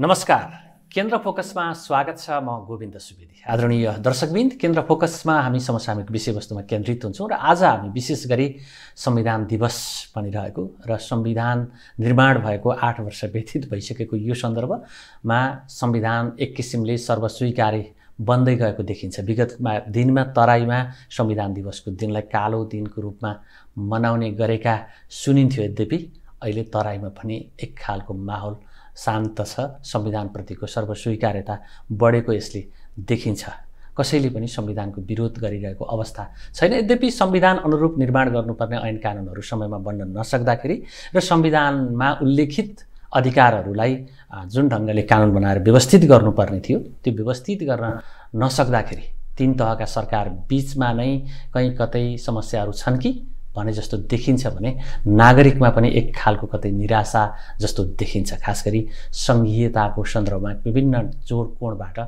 नमस्कार केन्द्र फोकसमा स्वागत छ म गोविन्द सुवेदी आदरणीय दर्शकबिन्द केन्द्र फोकसमा हामी समसामयिक विषयवस्तुमा केन्द्रित हुन्छौँ र आज हामी विशेष गरी संविधान दिवस पनि रहेको र संविधान निर्माण भएको आठ वर्ष व्यतीत भइसकेको यो सन्दर्भमा संविधान एक किसिमले सर्वस्वीकार्य बन्दै गएको देखिन्छ विगतमा दिनमा तराईमा संविधान दिवसको दिनलाई कालो दिनको रूपमा मनाउने गरेका सुनिन्थ्यो यद्यपि अहिले तराईमा पनि एक खालको माहौल शान्त छ संविधानप्रतिको सर्वस्वीकार्यता बढेको यसले देखिन्छ कसैले पनि संविधानको विरोध गरिरहेको अवस्था छैन यद्यपि संविधान अनुरूप निर्माण गर्नुपर्ने ऐन कानुनहरू समयमा बन्न नसक्दाखेरि र संविधानमा उल्लेखित अधिकारहरूलाई जुन ढङ्गले कानुन बनाएर व्यवस्थित गर्नुपर्ने थियो त्यो व्यवस्थित गर्न नसक्दाखेरि तिन तहका सरकार बिचमा नै कहीँ कतै समस्याहरू छन् कि भने जस्तो देखिन्छ भने नागरिकमा पनि एक खालको कतै निराशा जस्तो देखिन्छ खास गरी सङ्घीयताको सन्दर्भमा विभिन्न जोडकोणबाट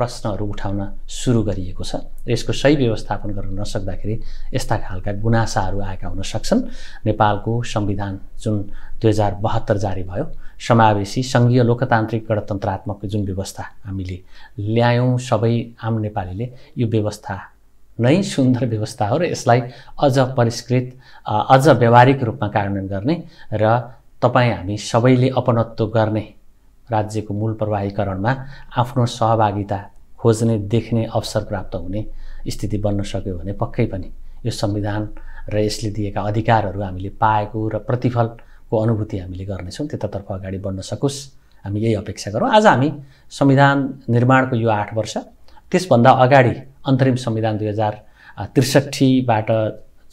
प्रश्नहरू उठाउन सुरु गरिएको छ र यसको सही व्यवस्थापन गर्न नसक्दाखेरि यस्ता खालका गुनासाहरू आएका हुन सक्छन् नेपालको संविधान जुन दुई हजार बहत्तर जारी भयो समावेशी सङ्घीय लोकतान्त्रिक गणतन्त्रात्मक जुन व्यवस्था हामीले ल्यायौँ सबै आम नेपालीले यो व्यवस्था नै सुन्दर व्यवस्था हो र यसलाई अझ परिष्कृत अझ व्यवहारिक रूपमा कार्यान्वयन गर्ने र तपाईँ हामी सबैले अपनत्व गर्ने राज्यको मूल प्रवाहीकरणमा आफ्नो सहभागिता खोज्ने देख्ने अवसर प्राप्त हुने स्थिति बन्न सक्यो भने पक्कै पनि यो संविधान र यसले दिएका अधिकारहरू हामीले पाएको र प्रतिफलको अनुभूति हामीले गर्नेछौँ त्यतातर्फ अगाडि बढ्न सकोस् हामी यही अपेक्षा गरौँ आज हामी संविधान निर्माणको यो आठ वर्ष त्यसभन्दा अगाडि अन्तरिम संविधान दुई हजार त्रिसठीबाट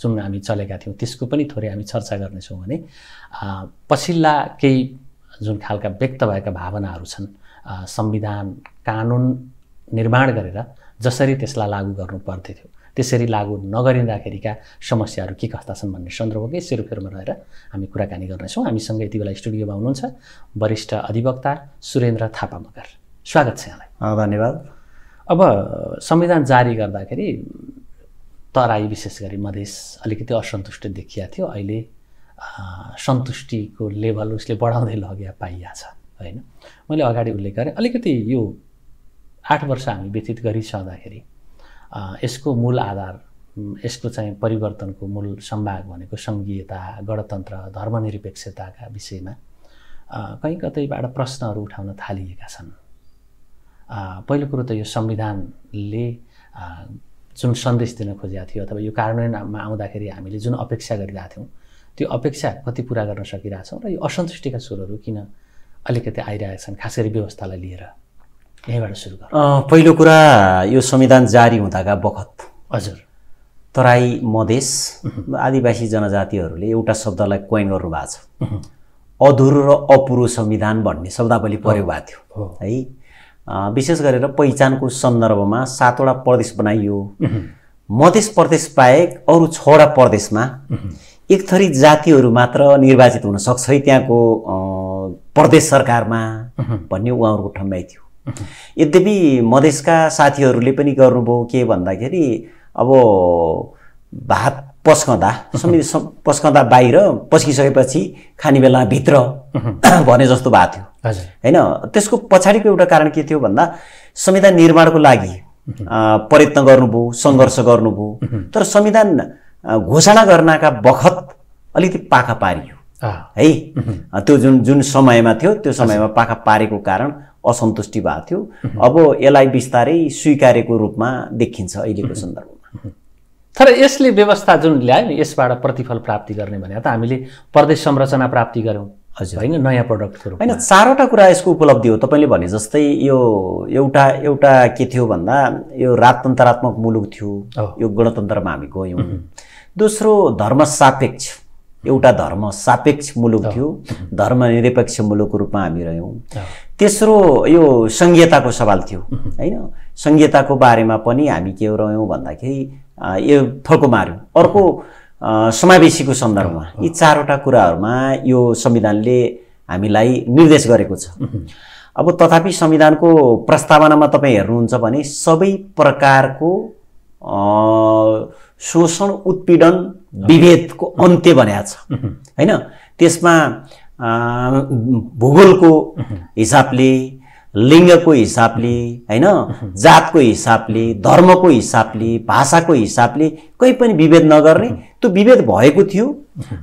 जुन हामी चलेका थियौँ त्यसको पनि थोरै हामी चर्चा गर्नेछौँ भने पछिल्ला केही जुन खालका व्यक्त भएका भावनाहरू छन् संविधान कानुन निर्माण गरेर जसरी त्यसलाई लागू गर्नु पर्थ्यो त्यसरी लागू नगरिँदाखेरिका समस्याहरू के कस्ता छन् भन्ने सन्दर्भकै सेरोफेरोमा रहेर हामी कुराकानी गर्नेछौँ हामीसँग यति बेला स्टुडियोमा हुनुहुन्छ वरिष्ठ अधिवक्ता सुरेन्द्र थापा मगर स्वागत छ यहाँलाई धन्यवाद अब संविधान जारी गर्दाखेरि तराई विशेष गरी मधेस अलिकति असन्तुष्ट देखिया थियो अहिले सन्तुष्टिको लेभल उसले बढाउँदै लग्या पाइया छ होइन मैले अगाडि उल्लेख गरेँ अलिकति यो आठ वर्ष हामी व्यतीत गरिसक्दाखेरि यसको मूल आधार यसको चाहिँ परिवर्तनको मूल सम्भाग भनेको सङ्घीयता गणतन्त्र धर्मनिरपेक्षताका विषयमा कहीँ कतैबाट प्रश्नहरू उठाउन थालिएका छन् पहिलो कुरो त यो संविधानले जुन सन्देश दिन खोजेको थियो अथवा यो कार्यान्वयनमा आउँदाखेरि हामीले जुन अपेक्षा गरिरहेको थियौँ त्यो अपेक्षा कति पुरा गर्न सकिरहेछौँ र यो असन्तुष्टिका स्वरहरू किन अलिकति आइरहेका छन् खास गरी व्यवस्थालाई लिएर यहीँबाट सुरु गरौँ पहिलो कुरा यो संविधान जारी हुँदाका बखत हजुर तराई मधेस आदिवासी जनजातिहरूले एउटा शब्दलाई कोइन गर्नुभएको छ अधुरो र अपुरो संविधान भन्ने शब्दावली प्रयोग भएको थियो है विशेष गरेर पहिचानको सन्दर्भमा सातवटा प्रदेश बनाइयो मधेस प्रदेश बाहेक अरू छवटा प्रदेशमा एक थरी जातिहरू मात्र निर्वाचित हुन सक्छ है त्यहाँको प्रदेश सरकारमा भन्ने उहाँहरूको ठम्बाइ थियो यद्यपि मधेसका साथीहरूले पनि गर्नुभयो के भन्दाखेरि अब भात पस्कँदा समिति पस्कँदा बाहिर पस्किसकेपछि खाने बेला भित्र भने जस्तो भएको थियो होइन त्यसको पछाडिको एउटा कारण के थियो भन्दा संविधान निर्माणको लागि प्रयत्न गर्नुभयो सङ्घर्ष गर्नुभयो तर संविधान घोषणा गर्नका बखत अलिकति पाखा पारियो है त्यो जुन जुन समयमा थियो त्यो समयमा पाखा पारेको कारण असन्तुष्टि भएको थियो अब यसलाई बिस्तारै स्वीकारेको रूपमा देखिन्छ अहिलेको सन्दर्भमा तर यसले व्यवस्था जुन ल्यायो नि यसबाट प्रतिफल प्राप्ति गर्ने भने त हामीले प्रदेश संरचना प्राप्ति गऱ्यौँ हजुर होइन नयाँ प्रडक्टहरू होइन चारवटा कुरा यसको उपलब्धि हो तपाईँले भने जस्तै यो एउटा एउटा के थियो भन्दा यो राजतन्त्रात्मक मुलुक थियो यो गणतन्त्रमा हामी गयौँ दोस्रो धर्म सापेक्ष एउटा धर्म सापेक्ष मुलुक थियो धर्मनिरपेक्ष मुलुकको रूपमा हामी रह्यौँ तेस्रो यो सङ्घीयताको सवाल थियो होइन सङ्घीयताको बारेमा पनि हामी के रह्यौँ भन्दाखेरि यो मार्यो अर्को समावेशीको सन्दर्भमा यी चारवटा कुराहरूमा यो संविधानले हामीलाई निर्देश गरेको छ अब तथापि संविधानको प्रस्तावनामा तपाईँ हेर्नुहुन्छ भने सबै प्रकारको शोषण उत्पीडन विभेदको अन्त्य भनेको छ होइन त्यसमा भूगोलको हिसाबले लिङ्गको हिसाबले होइन जातको हिसाबले धर्मको हिसाबले भाषाको हिसाबले कोही पनि विभेद नगर्ने त्यो विभेद भएको थियो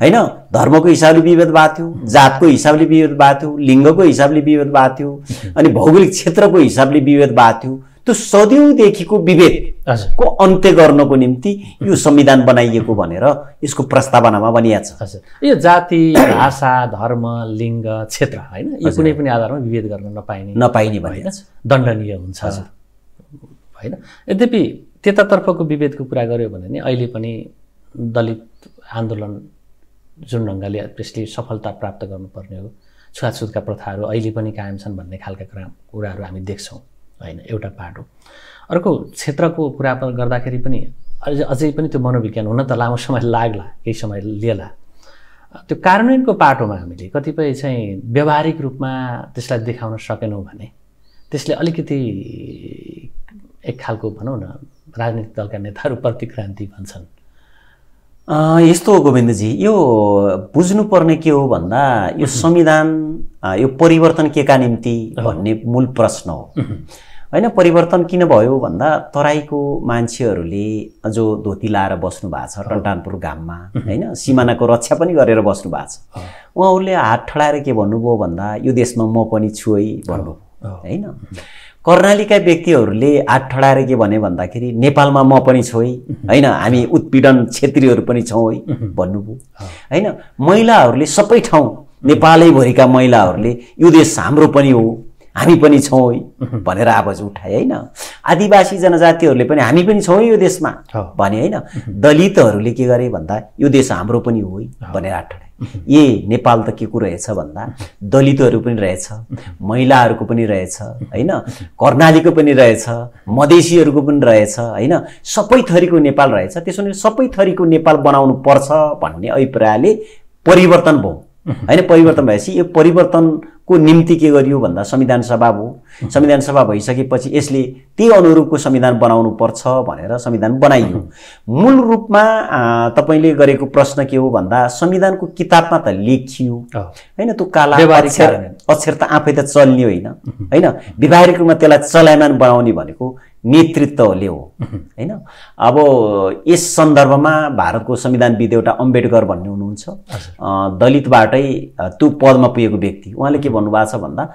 होइन धर्मको हिसाबले विभेद भएको थियो जातको हिसाबले विभेद भएको थियो लिङ्गको हिसाबले विभेद भएको थियो अनि भौगोलिक क्षेत्रको हिसाबले विभेद भएको थियो त्यो सदिौँदेखिको विभेदको अन्त्य गर्नको निम्ति यो संविधान बनाइएको भनेर यसको प्रस्तावनामा भनिएको छ हजुर यो जाति भाषा धर्म लिङ्ग क्षेत्र होइन यो कुनै पनि आधारमा विभेद गर्न नपाइने नपाइने भने दण्डनीय हुन्छ होइन यद्यपि त्यतातर्फको विभेदको कुरा गऱ्यो भने नि अहिले पनि दलित आन्दोलन जुन ढङ्गले त्यसले सफलता प्राप्त गर्नुपर्ने हो छुवाछुतका प्रथाहरू अहिले पनि कायम छन् भन्ने खालका कुरा कुराहरू हामी देख्छौँ होइन एउटा पार्ट हो अर्को क्षेत्रको कुरा गर्दाखेरि पनि अझ अझै पनि त्यो मनोविज्ञान हुन त लामो समय लाग्ला केही समय लिएला त्यो कार्यान्वयनको पाटोमा हामीले कतिपय चाहिँ व्यवहारिक रूपमा त्यसलाई देखाउन सकेनौँ भने त्यसले अलिकति एक खालको भनौँ न राजनीतिक दलका नेताहरू प्रतिक्रान्ति भन्छन् यस्तो हो गोविन्दजी यो बुझ्नुपर्ने के हो भन्दा यो संविधान यो परिवर्तन के का निम्ति भन्ने मूल प्रश्न हो होइन परिवर्तन किन भयो भन्दा तराईको मान्छेहरूले जो धोती लाएर बस्नु भएको छ टन्टानपुर घाममा होइन सिमानाको रक्षा पनि गरेर बस्नु भएको छ उहाँहरूले हात ठडाएर के भन्नुभयो भन्दा यो देशमा म पनि छु है भन्नु होइन कर्णालीका व्यक्तिहरूले हात ठडाएर के भने भन्दाखेरि नेपालमा म पनि छु है होइन हामी उत्पीडन क्षेत्रीहरू पनि छौँ है भन्नुभयो होइन महिलाहरूले सबै ठाउँ नेपालैभरिका महिलाहरूले यो देश हाम्रो पनि हो हामी पनि छौँ है भनेर आवाज उठाए होइन आदिवासी जनजातिहरूले पनि हामी पनि छौँ यो देशमा भने होइन दलितहरूले के गरे भन्दा यो देश हाम्रो पनि हो भनेर आठाए ए नेपाल त के को रहेछ भन्दा दलितहरू पनि रहेछ महिलाहरूको पनि रहेछ होइन कर्णालीको पनि रहेछ मधेसीहरूको पनि रहेछ होइन सबै थरीको नेपाल रहेछ त्यसो भने सबै थरीको नेपाल बनाउनु पर्छ भन्ने अभिप्रायले परिवर्तन भयो होइन परिवर्तन भएपछि यो परिवर्तनको निम्ति के गरियो भन्दा संविधान सभा हो संविधान सभा भइसकेपछि यसले त्यही अनुरूपको संविधान बनाउनु पर्छ भनेर संविधान बनाइयो मूल रूपमा तपाईँले गरेको प्रश्न के हो भन्दा संविधानको किताबमा त लेखियो होइन त्यो काला अक्षर त आफै त चल्ने होइन होइन व्यवहारिक रूपमा त्यसलाई चलायमान बनाउने भनेको नेतृत्वले हो होइन अब यस सन्दर्भमा भारतको संविधानविद एउटा अम्बेडकर भन्ने हुनुहुन्छ दलितबाटै त्यो पदमा पुगेको व्यक्ति उहाँले के भन्नुभएको छ भन्दा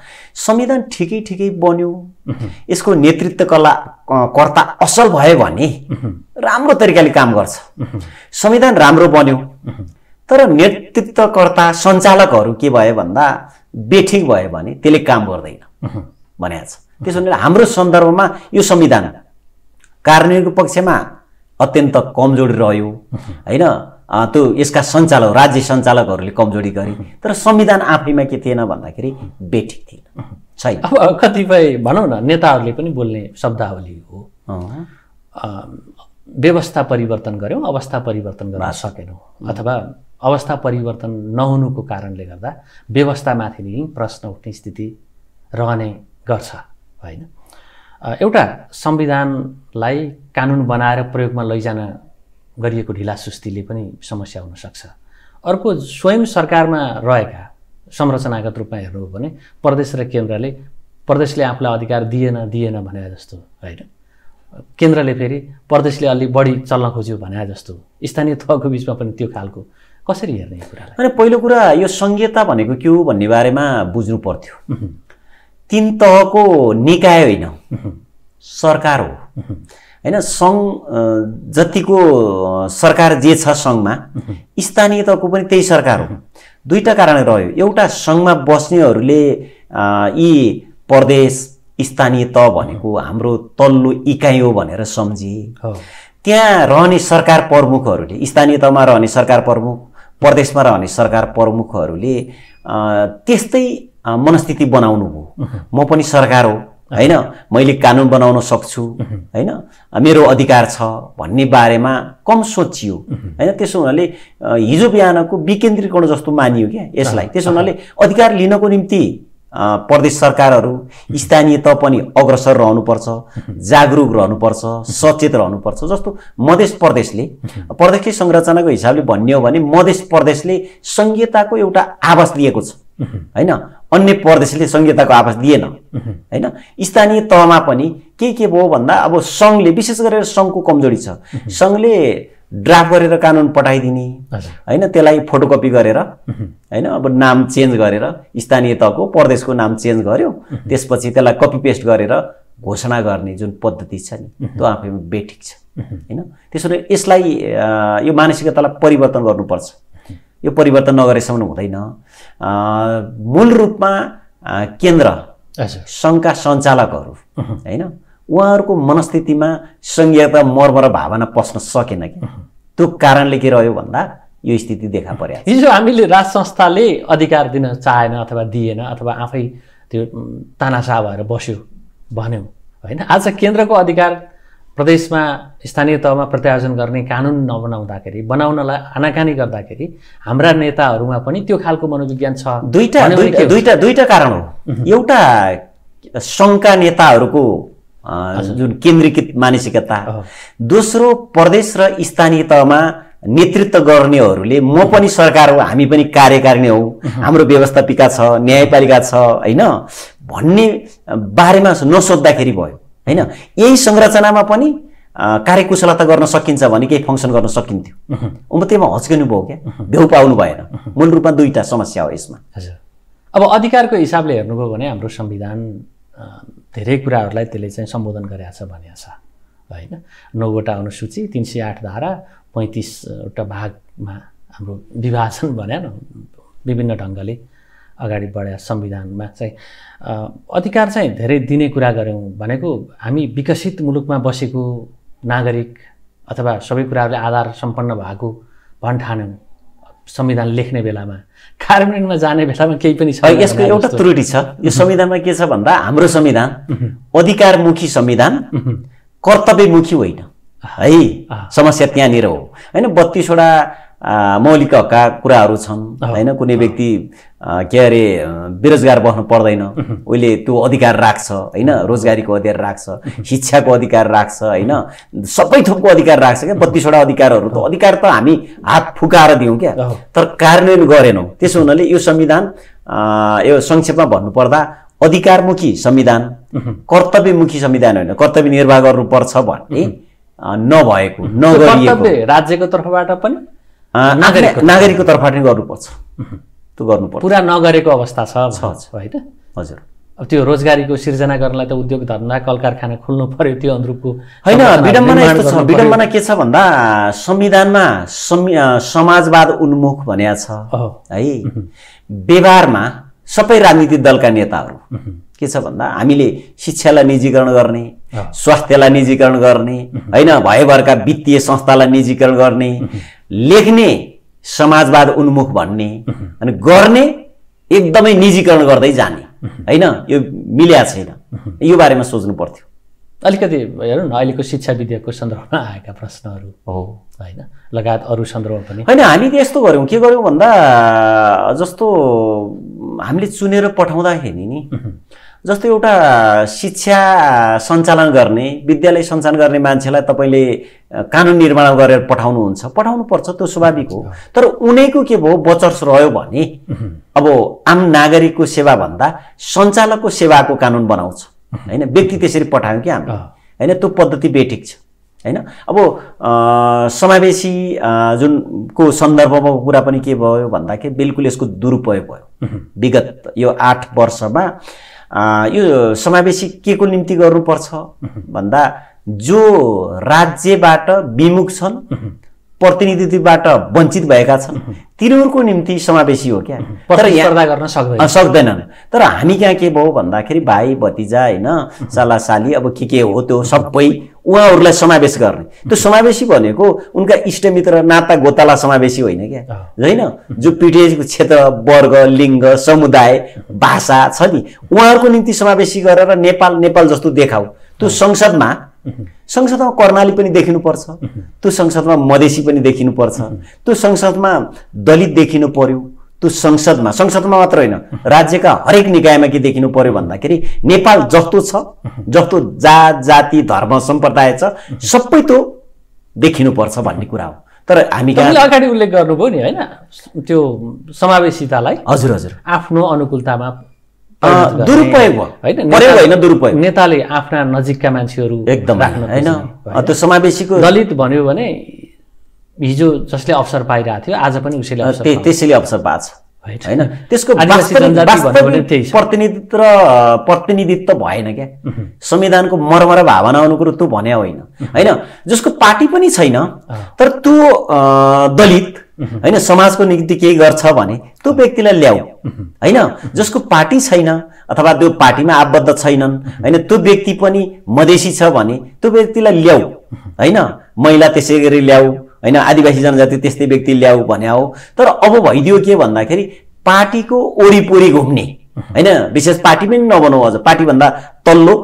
संविधान ठिकै ठिकै बन्यो यसको नेतृत्व कला कर्ता असल भयो भने राम्रो तरिकाले काम गर्छ संविधान राम्रो बन्यो तर नेतृत्वकर्ता सञ्चालकहरू के भयो भन्दा बेठिक भयो भने त्यसले काम गर्दैन भनेको छ त्यसो भने हाम्रो सन्दर्भमा यो संविधान कार्यान्वयनको पक्षमा अत्यन्त कमजोरी रह्यो होइन त्यो यसका सञ्चालक राज्य सञ्चालकहरूले कमजोरी गरे तर संविधान आफैमा के थिएन भन्दाखेरि बेठिक थिएन छैन अब कतिपय भनौँ न नेताहरूले पनि बोल्ने शब्दावली हो व्यवस्था परिवर्तन गऱ्यौँ अवस्था परिवर्तन गर्न सकेनौँ अथवा अवस्था परिवर्तन नहुनुको कारणले गर्दा व्यवस्थामाथि नै प्रश्न उठ्ने स्थिति रहने गर्छ होइन एउटा संविधानलाई कानुन बनाएर प्रयोगमा लैजान गरिएको ढिला सुस्तीले पनि समस्या हुनसक्छ अर्को स्वयं सरकारमा रहेका संरचनागत रूपमा हेर्नु हो भने प्रदेश र केन्द्रले प्रदेशले आफूलाई अधिकार दिएन दिएन भने जस्तो होइन केन्द्रले फेरि प्रदेशले अलि बढी चल्न खोज्यो भने जस्तो स्थानीय तहको बिचमा पनि त्यो खालको कसरी हेर्ने कुरा अनि पहिलो कुरा यो सङ्घीयता भनेको के हो भन्ने बारेमा बुझ्नु पर्थ्यो तिन तहको निकाय होइन सरकार हो होइन सङ्घ जतिको सरकार जे छ सङ्घमा स्थानीय तहको पनि त्यही सरकार हो दुईवटा कारण रह्यो एउटा सङ्घमा बस्नेहरूले यी प्रदेश स्थानीय तह भनेको हाम्रो तल्लो इकाइ हो भनेर सम्झिए त्यहाँ रहने सरकार प्रमुखहरूले स्थानीय तहमा रहने सरकार प्रमुख प्रदेशमा रहने सरकार प्रमुखहरूले त्यस्तै मनस्थिति बनाउनु हो म पनि सरकार हो होइन मैले कानुन बनाउन सक्छु होइन मेरो अधिकार छ भन्ने बारेमा कम सोचियो होइन त्यसो हुनाले हिजो बिहानको विकेन्द्रीकरण जस्तो मानियो क्या यसलाई त्यसो हुनाले अधिकार लिनको निम्ति प्रदेश सरकारहरू स्थानीय त पनि अग्रसर रहनुपर्छ जागरुक रहनुपर्छ सचेत रहनुपर्छ जस्तो मधेस प्रदेशले प्रदेशकै संरचनाको हिसाबले भन्ने हो भने मधेस प्रदेशले सङ्घीयताको एउटा आवास लिएको छ होइन अन्य प्रदेशले संहिताको आवाज दिएन होइन स्थानीय तहमा पनि के के भयो भन्दा अब सङ्घले विशेष गरेर सङ्घको कमजोरी छ सङ्घले ड्राफ्ट गरेर कानुन पठाइदिने होइन त्यसलाई फोटोकपी गरेर होइन अब नाम चेन्ज गरेर स्थानीय तहको प्रदेशको नाम चेन्ज गर्यो त्यसपछि त्यसलाई कपी पेस्ट गरेर घोषणा गर्ने जुन पद्धति छ नि त्यो आफैमा बेठिक छ होइन त्यसो भए यसलाई यो मानसिकतालाई परिवर्तन गर्नुपर्छ यो परिवर्तन नगरेसम्म हुँदैन मूल रूपमा केन्द्र सङ्घका सञ्चालकहरू होइन उहाँहरूको मनस्थितिमा सङ्घीयता मर्मर भावना पस्न सकेन कि त्यो कारणले के रह्यो भन्दा यो स्थिति देखा पर्यो हिजो हामीले राज संस्थाले अधिकार दिन चाहेन अथवा दिएन अथवा आफै त्यो तानासा भएर बस्यो भन्यौँ होइन आज केन्द्रको अधिकार प्रदेशमा स्थानीय तहमा प्रत्यायोजन गर्ने कानुन नबनाउँदाखेरि बनाउनलाई आनाकानी गर्दाखेरि हाम्रा नेताहरूमा पनि त्यो खालको मनोविज्ञान छ दुईवटा दुईवटा दुईवटा कारण हो एउटा सङ्घका नेताहरूको जुन केन्द्रीकृत मानसिकता दोस्रो प्रदेश र स्थानीय तहमा नेतृत्व गर्नेहरूले म पनि सरकार हो हामी पनि कार्यकारिणी हौ हाम्रो व्यवस्थापिका छ न्यायपालिका छ होइन भन्ने बारेमा नसोद्धाखेरि भयो होइन यही संरचनामा पनि कार्यकुशलता गर्न सकिन्छ भने केही फङ्सन गर्न सकिन्थ्यो त्यहीमा हच्किनु भयो क्या भ्याउ पाउनु भएन मूल रूपमा दुईवटा समस्या हो यसमा हजुर अब अधिकारको हिसाबले हेर्नुभयो भने हाम्रो संविधान धेरै कुराहरूलाई त्यसले चाहिँ सम्बोधन गरेका छ भनेको छ होइन नौवटा अनुसूची तिन सय आठ धारा पैँतिसवटा भागमा हाम्रो विभाजन भने विभिन्न ढङ्गले अगाडि बढ्या संविधानमा चाहिँ अधिकार चाहिँ धेरै दिने कुरा गऱ्यौँ भनेको हामी विकसित मुलुकमा बसेको नागरिक अथवा सबै कुराहरूले आधार सम्पन्न भएको भन् ठान्यौँ संविधान लेख्ने बेलामा कार्यान्वयनमा जाने बेलामा केही पनि छ यसको एउटा त्रुटि छ यो संविधानमा के छ भन्दा हाम्रो संविधान अधिकारमुखी संविधान कर्तव्यमुखी होइन है समस्या त्यहाँनिर हो होइन बत्तिसवटा मौलिक हकका कुराहरू छन् होइन कुनै व्यक्ति के अरे बेरोजगार बस्नु पर्दैन उसले त्यो अधिकार राख्छ होइन रोजगारीको अधिकार राख्छ शिक्षाको अधिकार राख्छ होइन सबै थोकको अधिकार राख्छ क्या बत्तिसवटा अधिकारहरू त अधिकार त हामी हात फुकाएर दियौँ क्या तर कार्यान्वयन गरेनौँ त्यसो हुनाले यो संविधान यो संक्षेपमा भन्नुपर्दा अधिकारमुखी संविधान कर्तव्यमुखी संविधान होइन कर्तव्य निर्वाह गर्नुपर्छ भन्ने नभएको नगरिएको राज्यको तर्फबाट पनि नागरिकको तर्फबाट नै गर्नुपर्छ त्यो गर्नुपर्छ पुरा नगरेको अवस्था छ छ होइन हजुर अब त्यो रोजगारीको सिर्जना गर्नलाई त उद्योग धन्दा कल कारखाना खोल्नु पर्यो त्यो अनुरूपको होइन विडम्बना यस्तो छ विडम्बना के छ भन्दा संविधानमा समाजवाद उन्मुख भने छ है व्यवहारमा सबै राजनीतिक दलका नेताहरू के छ भन्दा हामीले शिक्षालाई निजीकरण गर्ने स्वास्थ्यलाई निजीकरण गर्ने होइन भएभरका वित्तीय संस्थालाई निजीकरण गर्ने लेख्ने समाजवाद उन्मुख भन्ने अनि गर्ने एकदमै निजीकरण गर्दै जाने होइन यो मिल्या छैन यो बारेमा सोच्नु पर्थ्यो अलिकति हेरौँ न अहिलेको शिक्षा विद्याको सन्दर्भमा आएका प्रश्नहरू हो होइन लगायत अरू सन्दर्भमा पनि होइन हामीले यस्तो गऱ्यौँ के गऱ्यौँ भन्दा जस्तो हामीले चुनेर पठाउँदाखेरि नि जस्तो एउटा शिक्षा सञ्चालन गर्ने विद्यालय सञ्चालन गर्ने मान्छेलाई तपाईँले कानुन निर्माण गरेर पठाउनुहुन्छ पठाउनु पर्छ त्यो स्वाभाविक हो तर उनैको के भयो बचर्स रह्यो भने अब आम नागरिकको सेवाभन्दा सञ्चालकको सेवाको कानुन बनाउँछ होइन व्यक्ति त्यसरी पठायौँ कि हामी होइन त्यो पद्धति बेठिक छ होइन अब समावेशी जुन को सन्दर्भमा कुरा पनि के भयो भन्दाखेरि बिल्कुल यसको दुरुपयोग भयो विगत यो आठ वर्षमा यो समावेशी के को निम्ति गर्नुपर्छ भन्दा जो राज्यबाट विमुख छन् प्रतिनिधित्वबाट वञ्चित भएका छन् तिनीहरूको निम्ति समावेशी हो क्या तर यहाँ गर्न सक्दैन सक्दैनन् तर हामी कहाँ के भयो भन्दाखेरि भाइ भतिजा होइन साली अब के के हो त्यो सबै उहाँहरूलाई समावेश गर्ने त्यो समावेशी भनेको उनका इष्टमित्र नाता गोताला समावेशी होइन क्या होइन जो पिटिएको क्षेत्र वर्ग लिङ्ग समुदाय भाषा छ नि उहाँहरूको निम्ति समावेशी गरेर नेपाल नेपाल जस्तो देखाऊ त्यो संसदमा संसदमा कर्णाली पनि देखिनुपर्छ त्यो संसदमा मधेसी पनि देखिनुपर्छ त्यो संसदमा दलित देखिनु पर्यो त्यो संसदमा संसदमा मात्र होइन राज्यका हरेक निकायमा के देखिनु पर्यो भन्दाखेरि नेपाल जस्तो छ जस्तो जात जाति धर्म सम्प्रदाय छ सबै त्यो देखिनुपर्छ भन्ने कुरा हो तर हामी अगाडि उल्लेख गर्नुभयो नि होइन त्यो समावेशितालाई हजुर हजुर आफ्नो अनुकूलतामा दुरुपयोग होइन दुरुपयोग नेताले आफ्ना नजिकका मान्छेहरू एकदम होइन त्यो समावेशीको दलित भन्यो भने हिजो जसले अवसर पाइरहेको थियो आज पनि उसैले त्यसैले अवसर पाएको छ होइन त्यसको प्रतिनिधित्व प्रतिनिधित्व भएन क्या संविधानको मर्म र भावना अनुकूल त्यो भन्या होइन होइन जसको पार्टी पनि छैन तर त्यो दलित होइन समाजको निम्ति केही गर्छ भने त्यो व्यक्तिलाई ल्याऊ होइन जसको पार्टी छैन अथवा त्यो पार्टीमा आबद्ध छैनन् होइन त्यो व्यक्ति पनि मधेसी छ भने त्यो व्यक्तिलाई ल्याऊ होइन महिला त्यसै गरी ल्याऊ होइन आदिवासी जनजाति त्यस्तै व्यक्ति ल्याऊ भने हो तर अब भइदियो के भन्दाखेरि पार्टीको वरिपरि घुम्ने होइन विशेष पार्टी पनि नबनाऊ अझ पार्टीभन्दा तल्लो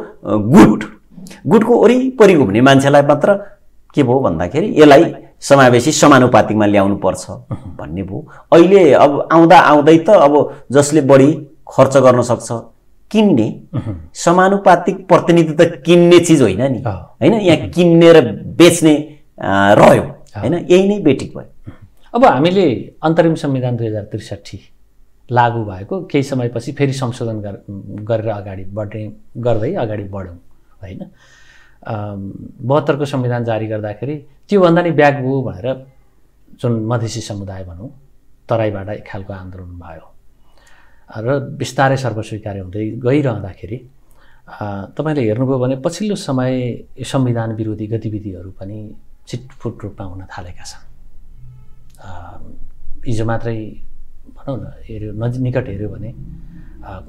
गुट गुटको वरिपरि घुम्ने मान्छेलाई मात्र के भयो भन्दाखेरि यसलाई समावेशी समानुपातिकमा ल्याउनु पर्छ भन्ने भयो अहिले अब आउँदा आउँदै त अब जसले बढी खर्च गर्न सक्छ किन्ने समानुपातिक प्रतिनिधि त किन्ने चिज होइन नि होइन यहाँ किन्ने र बेच्ने रह्यो होइन यही नै बेटिक भयो अब हामीले अन्तरिम संविधान दुई हजार त्रिसठी लागू भएको केही समयपछि फेरि संशोधन गरेर अगाडि बढ्ने गर्दै अगाडि बढौँ होइन बहत्तरको संविधान जारी गर्दाखेरि त्योभन्दा नि ब्याग भयो भनेर जुन मधेसी समुदाय भनौँ तराईबाट एक खालको आन्दोलन भयो र बिस्तारै सर्वस्वीकार हुँदै गइरहँदाखेरि तपाईँले हेर्नुभयो भने पछिल्लो समय संविधान विरोधी गतिविधिहरू पनि छिटफुट रूपमा हुन थालेका छन् हिजो मात्रै भनौँ न हेऱ्यो नज निकट हेऱ्यो भने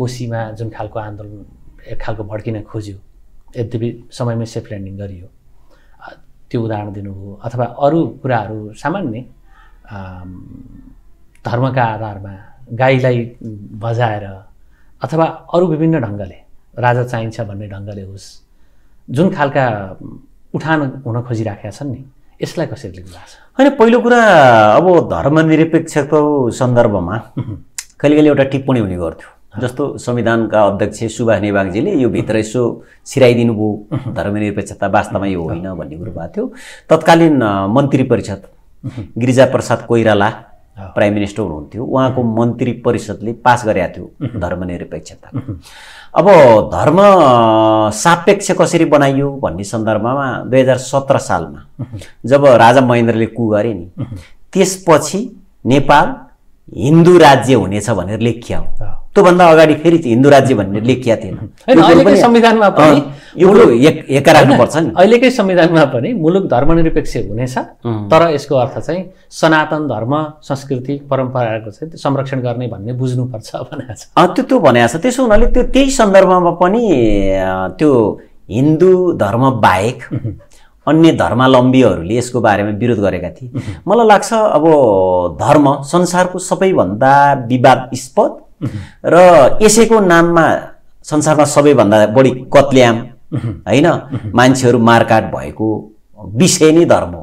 कोसीमा जुन खालको आन्दोलन एक खालको भड्किन खोज्यो यद्यपि समयमै सेफ ल्यान्डिङ गरियो त्यो उदाहरण दिनुभयो अथवा अरू कुराहरू सामान्य धर्मका आधारमा गाईलाई बजाएर अथवा अरू विभिन्न ढङ्गले राजा चाहिन्छ भन्ने ढङ्गले होस् जुन खालका उठान हुन खोजिराखेका छन् नि यसलाई कसरी लिनु छ होइन पहिलो कुरा अब धर्मनिरपेक्षको सन्दर्भमा कहिले कहिले एउटा टिप्पणी हुने गर्थ्यो जस्तो संविधानका अध्यक्ष सुभाष नेवागजीले यो भित्र यसो सिराइदिनुभयो धर्मनिरपेक्षता वास्तवमा यो होइन भन्ने कुरो भएको थियो तत्कालीन मन्त्री परिषद गिरिजा प्रसाद कोइराला प्राइम मिनिस्टर हुनुहुन्थ्यो उहाँको मन्त्री परिषदले पास गरेका थियो धर्मनिरपेक्षता अब धर्म सापेक्ष कसरी बनाइयो भन्ने सन्दर्भमा दुई हजार सत्र सालमा जब राजा महेन्द्रले कु गरे नि त्यसपछि नेपाल हिन्दू राज्य हुनेछ भनेर लेखिया हो त्योभन्दा अगाडि फेरि हिन्दू राज्य भन्ने लेखिया थिएन संविधानमा पनि राख्नु राख्नुपर्छ नि अहिलेकै संविधानमा पनि मुलुक धर्मनिरपेक्ष हुनेछ तर यसको अर्थ चाहिँ सनातन धर्म संस्कृति परम्पराको चाहिँ संरक्षण गर्ने भन्ने बुझ्नुपर्छ भने त्यो त्यो भनेको छ त्यसो हुनाले त्यो त्यही सन्दर्भमा पनि त्यो हिन्दू धर्म बाहेक अन्य धर्मावलम्बीहरूले यसको बारेमा विरोध गरेका थिए मलाई लाग्छ अब धर्म संसारको सबैभन्दा विवादस्पद र यसैको नाममा संसारमा सबैभन्दा बढी कत्ल्याम होइन मान्छेहरू मारकाट भएको विषय नै धर्म हो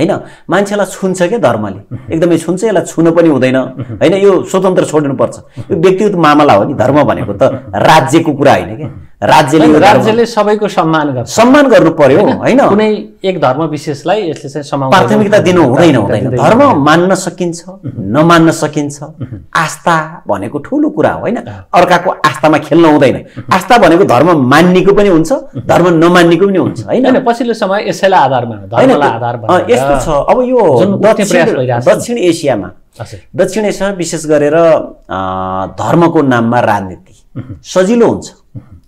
होइन मान्छेलाई छुन्छ क्या धर्मले एकदमै छुन्छ यसलाई छुन पनि हुँदैन होइन यो स्वतन्त्र छोड्नुपर्छ यो व्यक्तिगत मामला हो नि धर्म भनेको त राज्यको कुरा होइन क्या राज्यले राज्यले सबैको सम्मान गर्छ सम्मान गर्नु पर्यो होइन कुनै एक धर्म विशेषलाई यसले चाहिँ सम्मान प्राथमिकता दिनु हुँदैन हुँदैन धर्म मान्न सकिन्छ नमान्न सकिन्छ आस्था भनेको ठुलो कुरा हो होइन अर्काको आस्थामा खेल्न हुँदैन आस्था भनेको धर्म मान्नेको पनि हुन्छ धर्म नमान्नेको पनि हुन्छ होइन पछिल्लो समय यसैलाई आधारमा होइन यस्तो छ अब यो दक्षिण एसियामा दक्षिण एसियामा विशेष गरेर धर्मको नाममा राजनीति सजिलो हुन्छ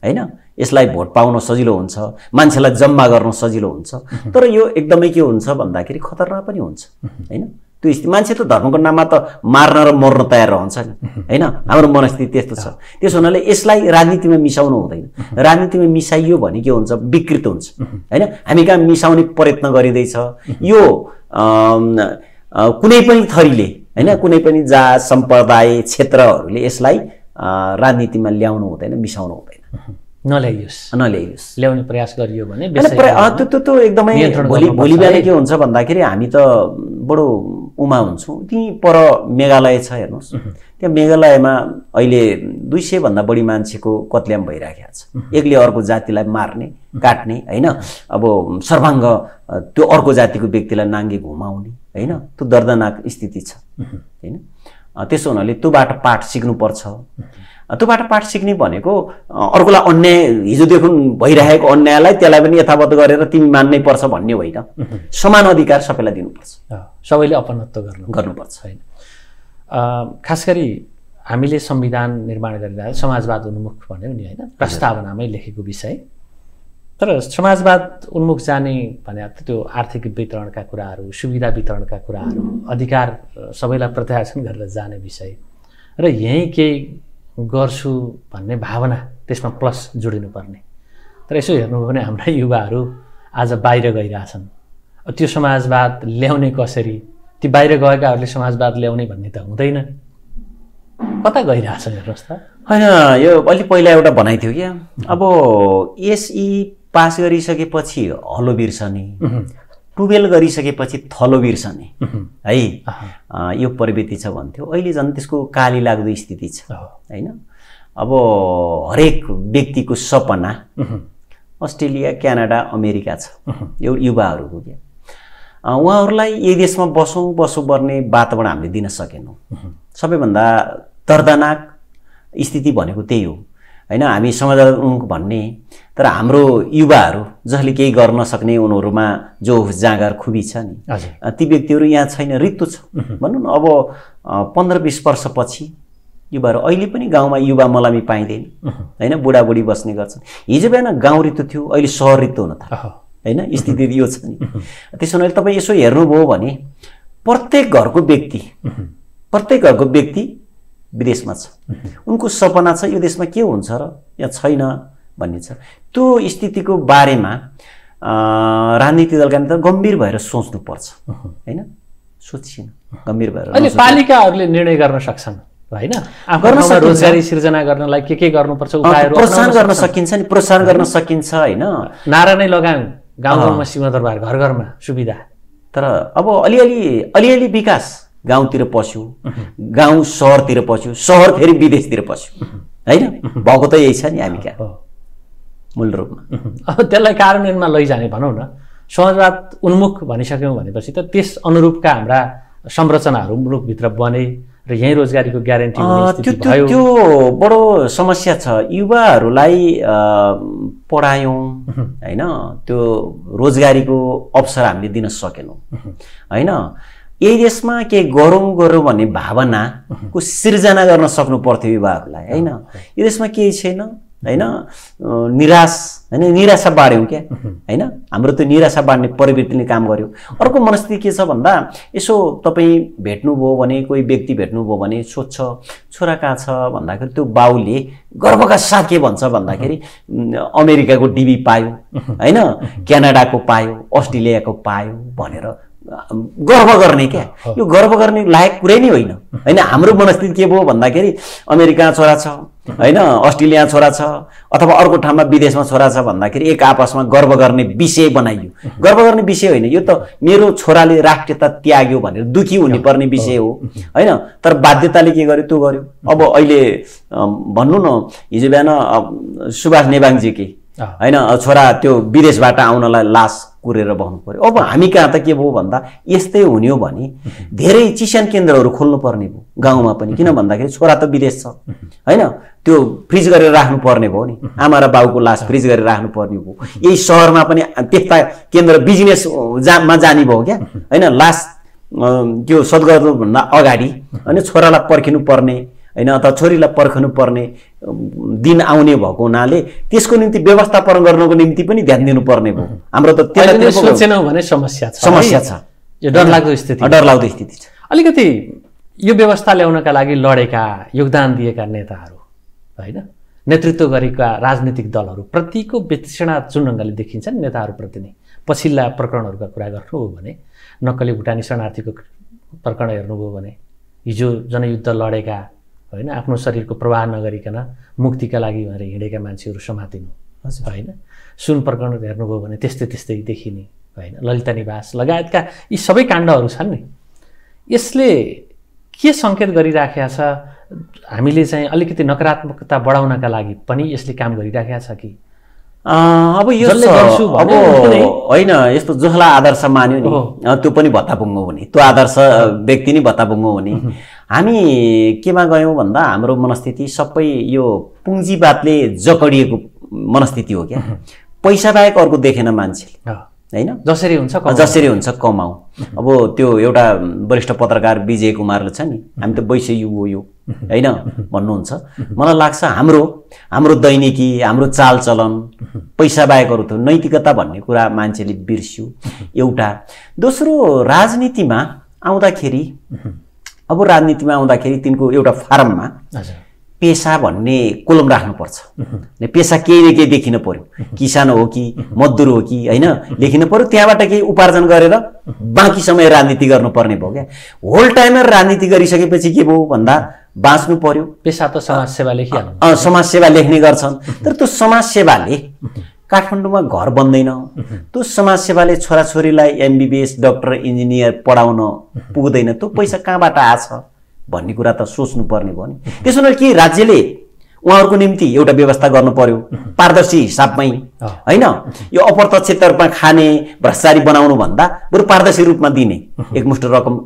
होइन यसलाई भोट पाउन सजिलो हुन्छ मान्छेलाई जम्मा गर्न सजिलो हुन्छ तर यो एकदमै के हुन्छ भन्दाखेरि खतरनाक पनि हुन्छ होइन त्यो स्थिति मान्छे त धर्मको नाममा त मार्न र मर्न तयार रहन्छ नि होइन हाम्रो मनस्थिति त्यस्तो छ त्यसो हुनाले यसलाई राजनीतिमा मिसाउनु हुँदैन राजनीतिमा मिसाइयो भने के हुन्छ विकृत हुन्छ होइन हामी कहाँ मिसाउने प्रयत्न गरिँदैछ यो कुनै पनि थरीले होइन कुनै पनि जात सम्प्रदाय क्षेत्रहरूले यसलाई राजनीतिमा ल्याउनु हुँदैन मिसाउनु हुँदैन नल्याइयोस् नल्याइयोस् ल्याउने प्रयास गरियो भने त्यो त्यो एकदमै भोलि भोलि बिहान के हुन्छ भन्दाखेरि हामी त बडो उमा हुन्छौँ त्यहीँ पर मेघालय छ हेर्नुहोस् त्यहाँ मेघालयमा अहिले दुई सयभन्दा बढी मान्छेको कत्ल्याम भइराखेको छ एकले अर्को जातिलाई मार्ने काट्ने होइन अब सर्वाङ्ग त्यो अर्को जातिको व्यक्तिलाई नाङ्गे घुमाउने होइन त्यो दर्दनाक स्थिति छ होइन त्यसो हुनाले त्योबाट पाठ सिक्नुपर्छ त्योबाट पाठ सिक्ने भनेको अर्कोलाई अन्याय हिजोदेखि भइरहेको अन्यायलाई त्यसलाई पनि यथावत गरेर तिमी मान्नै पर्छ भन्ने होइन समान अधिकार सबैलाई दिनुपर्छ सबैले अपनत्व गर्नु गर्नुपर्छ होइन खास गरी हामीले संविधान निर्माण गरिरहेको समाजवाद उन्मुख भन्यौँ नि होइन प्रस्तावनामै लेखेको विषय तर समाजवाद उन्मुख जाने भने त्यो आर्थिक वितरणका कुराहरू सुविधा वितरणका कुराहरू अधिकार सबैलाई प्रत्याशन गरेर जाने विषय र यहीँ केही गर्छु भन्ने भावना त्यसमा प्लस जोडिनुपर्ने तर यसो हेर्नुभयो भने हाम्रा युवाहरू आज बाहिर गइरहेछन् त्यो समाजवाद ल्याउने कसरी ती बाहिर गएकाहरूले समाजवाद ल्याउने भन्ने त हुँदैन कता गइरहेछ हेर्नुहोस् त होइन यो अलि पहिला एउटा भनाइ थियो क्या अब एसई पास गरिसकेपछि हलो बिर्सने टुवेल गरिसकेपछि थलो बिर्सने है यो प्रवृत्ति छ भन्थ्यो अहिले झन् त्यसको काली लाग्दो स्थिति छ होइन अब हरेक व्यक्तिको सपना अस्ट्रेलिया क्यानाडा अमेरिका छ यो युवाहरूको क्या उहाँहरूलाई यही देशमा बसौँ बसौँ पर्ने वातावरण हामीले दिन सकेनौँ सबैभन्दा दर्दनाक स्थिति भनेको त्यही हो होइन हामी समाजवाद भन्ने तर हाम्रो युवाहरू जसले केही गर्न सक्ने उनीहरूमा जो जाँगर खुबी छ नि ती व्यक्तिहरू यहाँ छैन ऋतु छ भनौँ न अब पन्ध्र बिस वर्षपछि युवाहरू अहिले पनि गाउँमा युवा मलामी पाइँदैन होइन बुढाबुढी बस्ने गर्छन् हिजो बिहान गाउँ ऋतु थियो अहिले सहर ऋतु हुन थाल्यो होइन स्थिति यो छ नि त्यसो हुनाले तपाईँ यसो हेर्नुभयो भने प्रत्येक घरको व्यक्ति प्रत्येक घरको व्यक्ति विदेशमा छ उनको सपना छ यो देशमा के हुन्छ र या छैन भन्ने छ त्यो स्थितिको बारेमा राजनीति दलका नेता गम्भीर भएर सोच्नुपर्छ होइन सोचिन गम्भीर भएर अहिले पालिकाहरूले निर्णय गर्न सक्छन् होइन रोजगारी सिर्जना गर्नलाई के के गर्नुपर्छ प्रोत्साहन गर्न सकिन्छ नि प्रोत्साहन गर्न सकिन्छ होइन नारा नै लगायौँ गाउँ गाउँमा सीमा दरबार घर घरमा सुविधा तर अब अलिअलि अलिअलि विकास गाउँतिर पस्यो गाउँ सहरतिर पस्यो सहर फेरि विदेशतिर पस्यो होइन भएको त यही छ नि हामी कहाँ मूल रूपमा अब त्यसलाई कार्यान्वयनमा लैजाने भनौँ न समाजवाद उन्मुख भनिसक्यौँ भनेपछि त त्यस अनुरूपका हाम्रा संरचनाहरू मुलुकभित्र बने र यहीँ रोजगारीको ग्यारेन्टी त्यो त्यो बडो समस्या छ युवाहरूलाई पढायौँ होइन त्यो रोजगारीको अवसर हामीले दिन सकेनौँ होइन यही देशमा के गरौँ गरौँ भन्ने भावनाको सिर्जना गर्न सक्नु पर्थ्यो युवाहरूलाई होइन यो देशमा केही छैन होइन निराश होइन निराशा बाँड्यौँ क्या होइन हाम्रो त्यो निराशा बाँड्ने प्रवृत्तिले काम गर्यो अर्को मनस्थिति के छ भन्दा यसो तपाईँ भेट्नुभयो भने कोही व्यक्ति भेट्नुभयो भने सोध्छ छोरा कहाँ छ भन्दाखेरि त्यो बाउले गर्वका साथ के भन्छ भन्दाखेरि अमेरिकाको डिबी पायो होइन क्यानाडाको पायो अस्ट्रेलियाको पायो भनेर गर्व गर्ने क्या यो गर्व गर्ने लायक कुरै नै होइन होइन हाम्रो मनस्थिति के भयो भन्दाखेरि अमेरिका छोरा छ होइन अस्ट्रेलिया छोरा छ अथवा अर्को ठाउँमा विदेशमा छोरा छ भन्दाखेरि एक आपसमा गर्व गर्ने विषय बनाइयो गर्व गर्ने विषय होइन यो त मेरो छोराले राष्ट्रियता त्याग्यो भनेर दुःखी हुनुपर्ने विषय हो होइन तर बाध्यताले के गर्यो त्यो गर्यो अब अहिले भन्नु न हिजो बिहान सुभाष नेवाङजी के होइन छोरा त्यो विदेशबाट आउनलाई लास कुरेर बहनु पऱ्यो अब हामी कहाँ त के भयो भन्दा यस्तै हुने हो भने धेरै चिसान केन्द्रहरू खोल्नुपर्ने भयो गाउँमा पनि किन भन्दाखेरि छोरा त विदेश छ होइन त्यो फ्रिज गरेर राख्नु पर्ने भयो नि आमा र बाउको लास फ्रिज गरेर राख्नुपर्ने भयो यही सहरमा पनि त्यस्ता केन्द्र बिजनेस जामा जाने भयो क्या होइन लास त्यो सद्गर्नुभन्दा अगाडि होइन छोरालाई पर्खिनु पर्ने होइन अथवा छोरीलाई पर्खनु पर्ने दिन आउने भएको हुनाले त्यसको निम्ति व्यवस्थापन गर्नको निम्ति पनि ध्यान दिनुपर्ने भयो हाम्रो त त्यसलाई सोचेनौँ भने समस्या छ समस्या छ यो डरलाग्दो स्थिति डरलाग्दो स्थिति छ अलिकति यो व्यवस्था ल्याउनका लागि लडेका योगदान दिएका नेताहरू होइन नेतृत्व गरेका राजनीतिक प्रतिको प्रतिको जुन ढङ्गले देखिन्छ नि नेताहरूप्रति नै पछिल्ला प्रकरणहरूका कुरा गर्नुभयो भने नक्कली भुटानी शरणार्थीको प्रकरण हेर्नुभयो भने हिजो जनयुद्ध लडेका होइन आफ्नो शरीरको प्रवाह नगरिकन मुक्तिका लागि भनेर हिँडेका मान्छेहरू समातिनु होइन सुन प्रकरण हेर्नुभयो भने त्यस्तै त्यस्तै देखिने होइन ललिता निवास लगायतका यी सबै काण्डहरू छन् नि यसले के सङ्केत गरिराखेका छ हामीले चाहिँ अलिकति नकारात्मकता बढाउनका लागि पनि यसले काम गरिराखेका छ कि अब यो अब होइन यस्तो जसलाई आदर्श मान्यो नि त्यो पनि भत्ता पुङ्गो हुने त्यो आदर्श व्यक्ति नै भत्ता पुङ्गो हुने हामी केमा गयौँ भन्दा हाम्रो मनस्थिति सबै यो पुँजीवादले जकडिएको मनस्थिति हो क्या पैसा बाहेक अर्को देखेन मान्छेले होइन जसरी हुन्छ जसरी हुन्छ कमाउ अब त्यो एउटा वरिष्ठ पत्रकार विजय कुमारले छ नि हामी त वैश्य यु हो यो होइन भन्नुहुन्छ मलाई लाग्छ हाम्रो हाम्रो दैनिकी हाम्रो चालचलन पैसा बाहेक अरू थियो नैतिकता भन्ने कुरा मान्छेले बिर्स्यो एउटा दोस्रो राजनीतिमा आउँदाखेरि अब राजनीतिमा आउँदाखेरि तिनको एउटा फारममा पेसा भन्ने कोलम राख्नुपर्छ पेसा केही न केही देखिन पऱ्यो किसान हो कि मजदुर हो कि होइन लेखिन पऱ्यो त्यहाँबाट केही उपार्जन गरेर बाँकी समय राजनीति गर्नुपर्ने भयो क्या होल टाइमर राजनीति गरिसकेपछि के भयो भन्दा बाँच्नु पर्यो पेसा त समाजसेवा लेखिहाल्नु समाजसेवा लेख्ने गर्छन् तर त्यो समाजसेवाले काठमाडौँमा घर बन्दैन त्यो समाजसेवाले छोराछोरीलाई एमबिबिएस डक्टर इन्जिनियर पढाउन पुग्दैन त्यो पैसा कहाँबाट आछ भन्ने कुरा त सोच्नुपर्ने भयो नि त्यसो भए के राज्यले उहाँहरूको निम्ति एउटा व्यवस्था गर्नु पर्यो पारदर्शी हिसाबमै होइन यो अप्रत्यक्ष रूपमा खाने भ्रष्टाचारी बनाउनु भन्दा बरु पारदर्शी रूपमा दिने एकमुष्ट रकम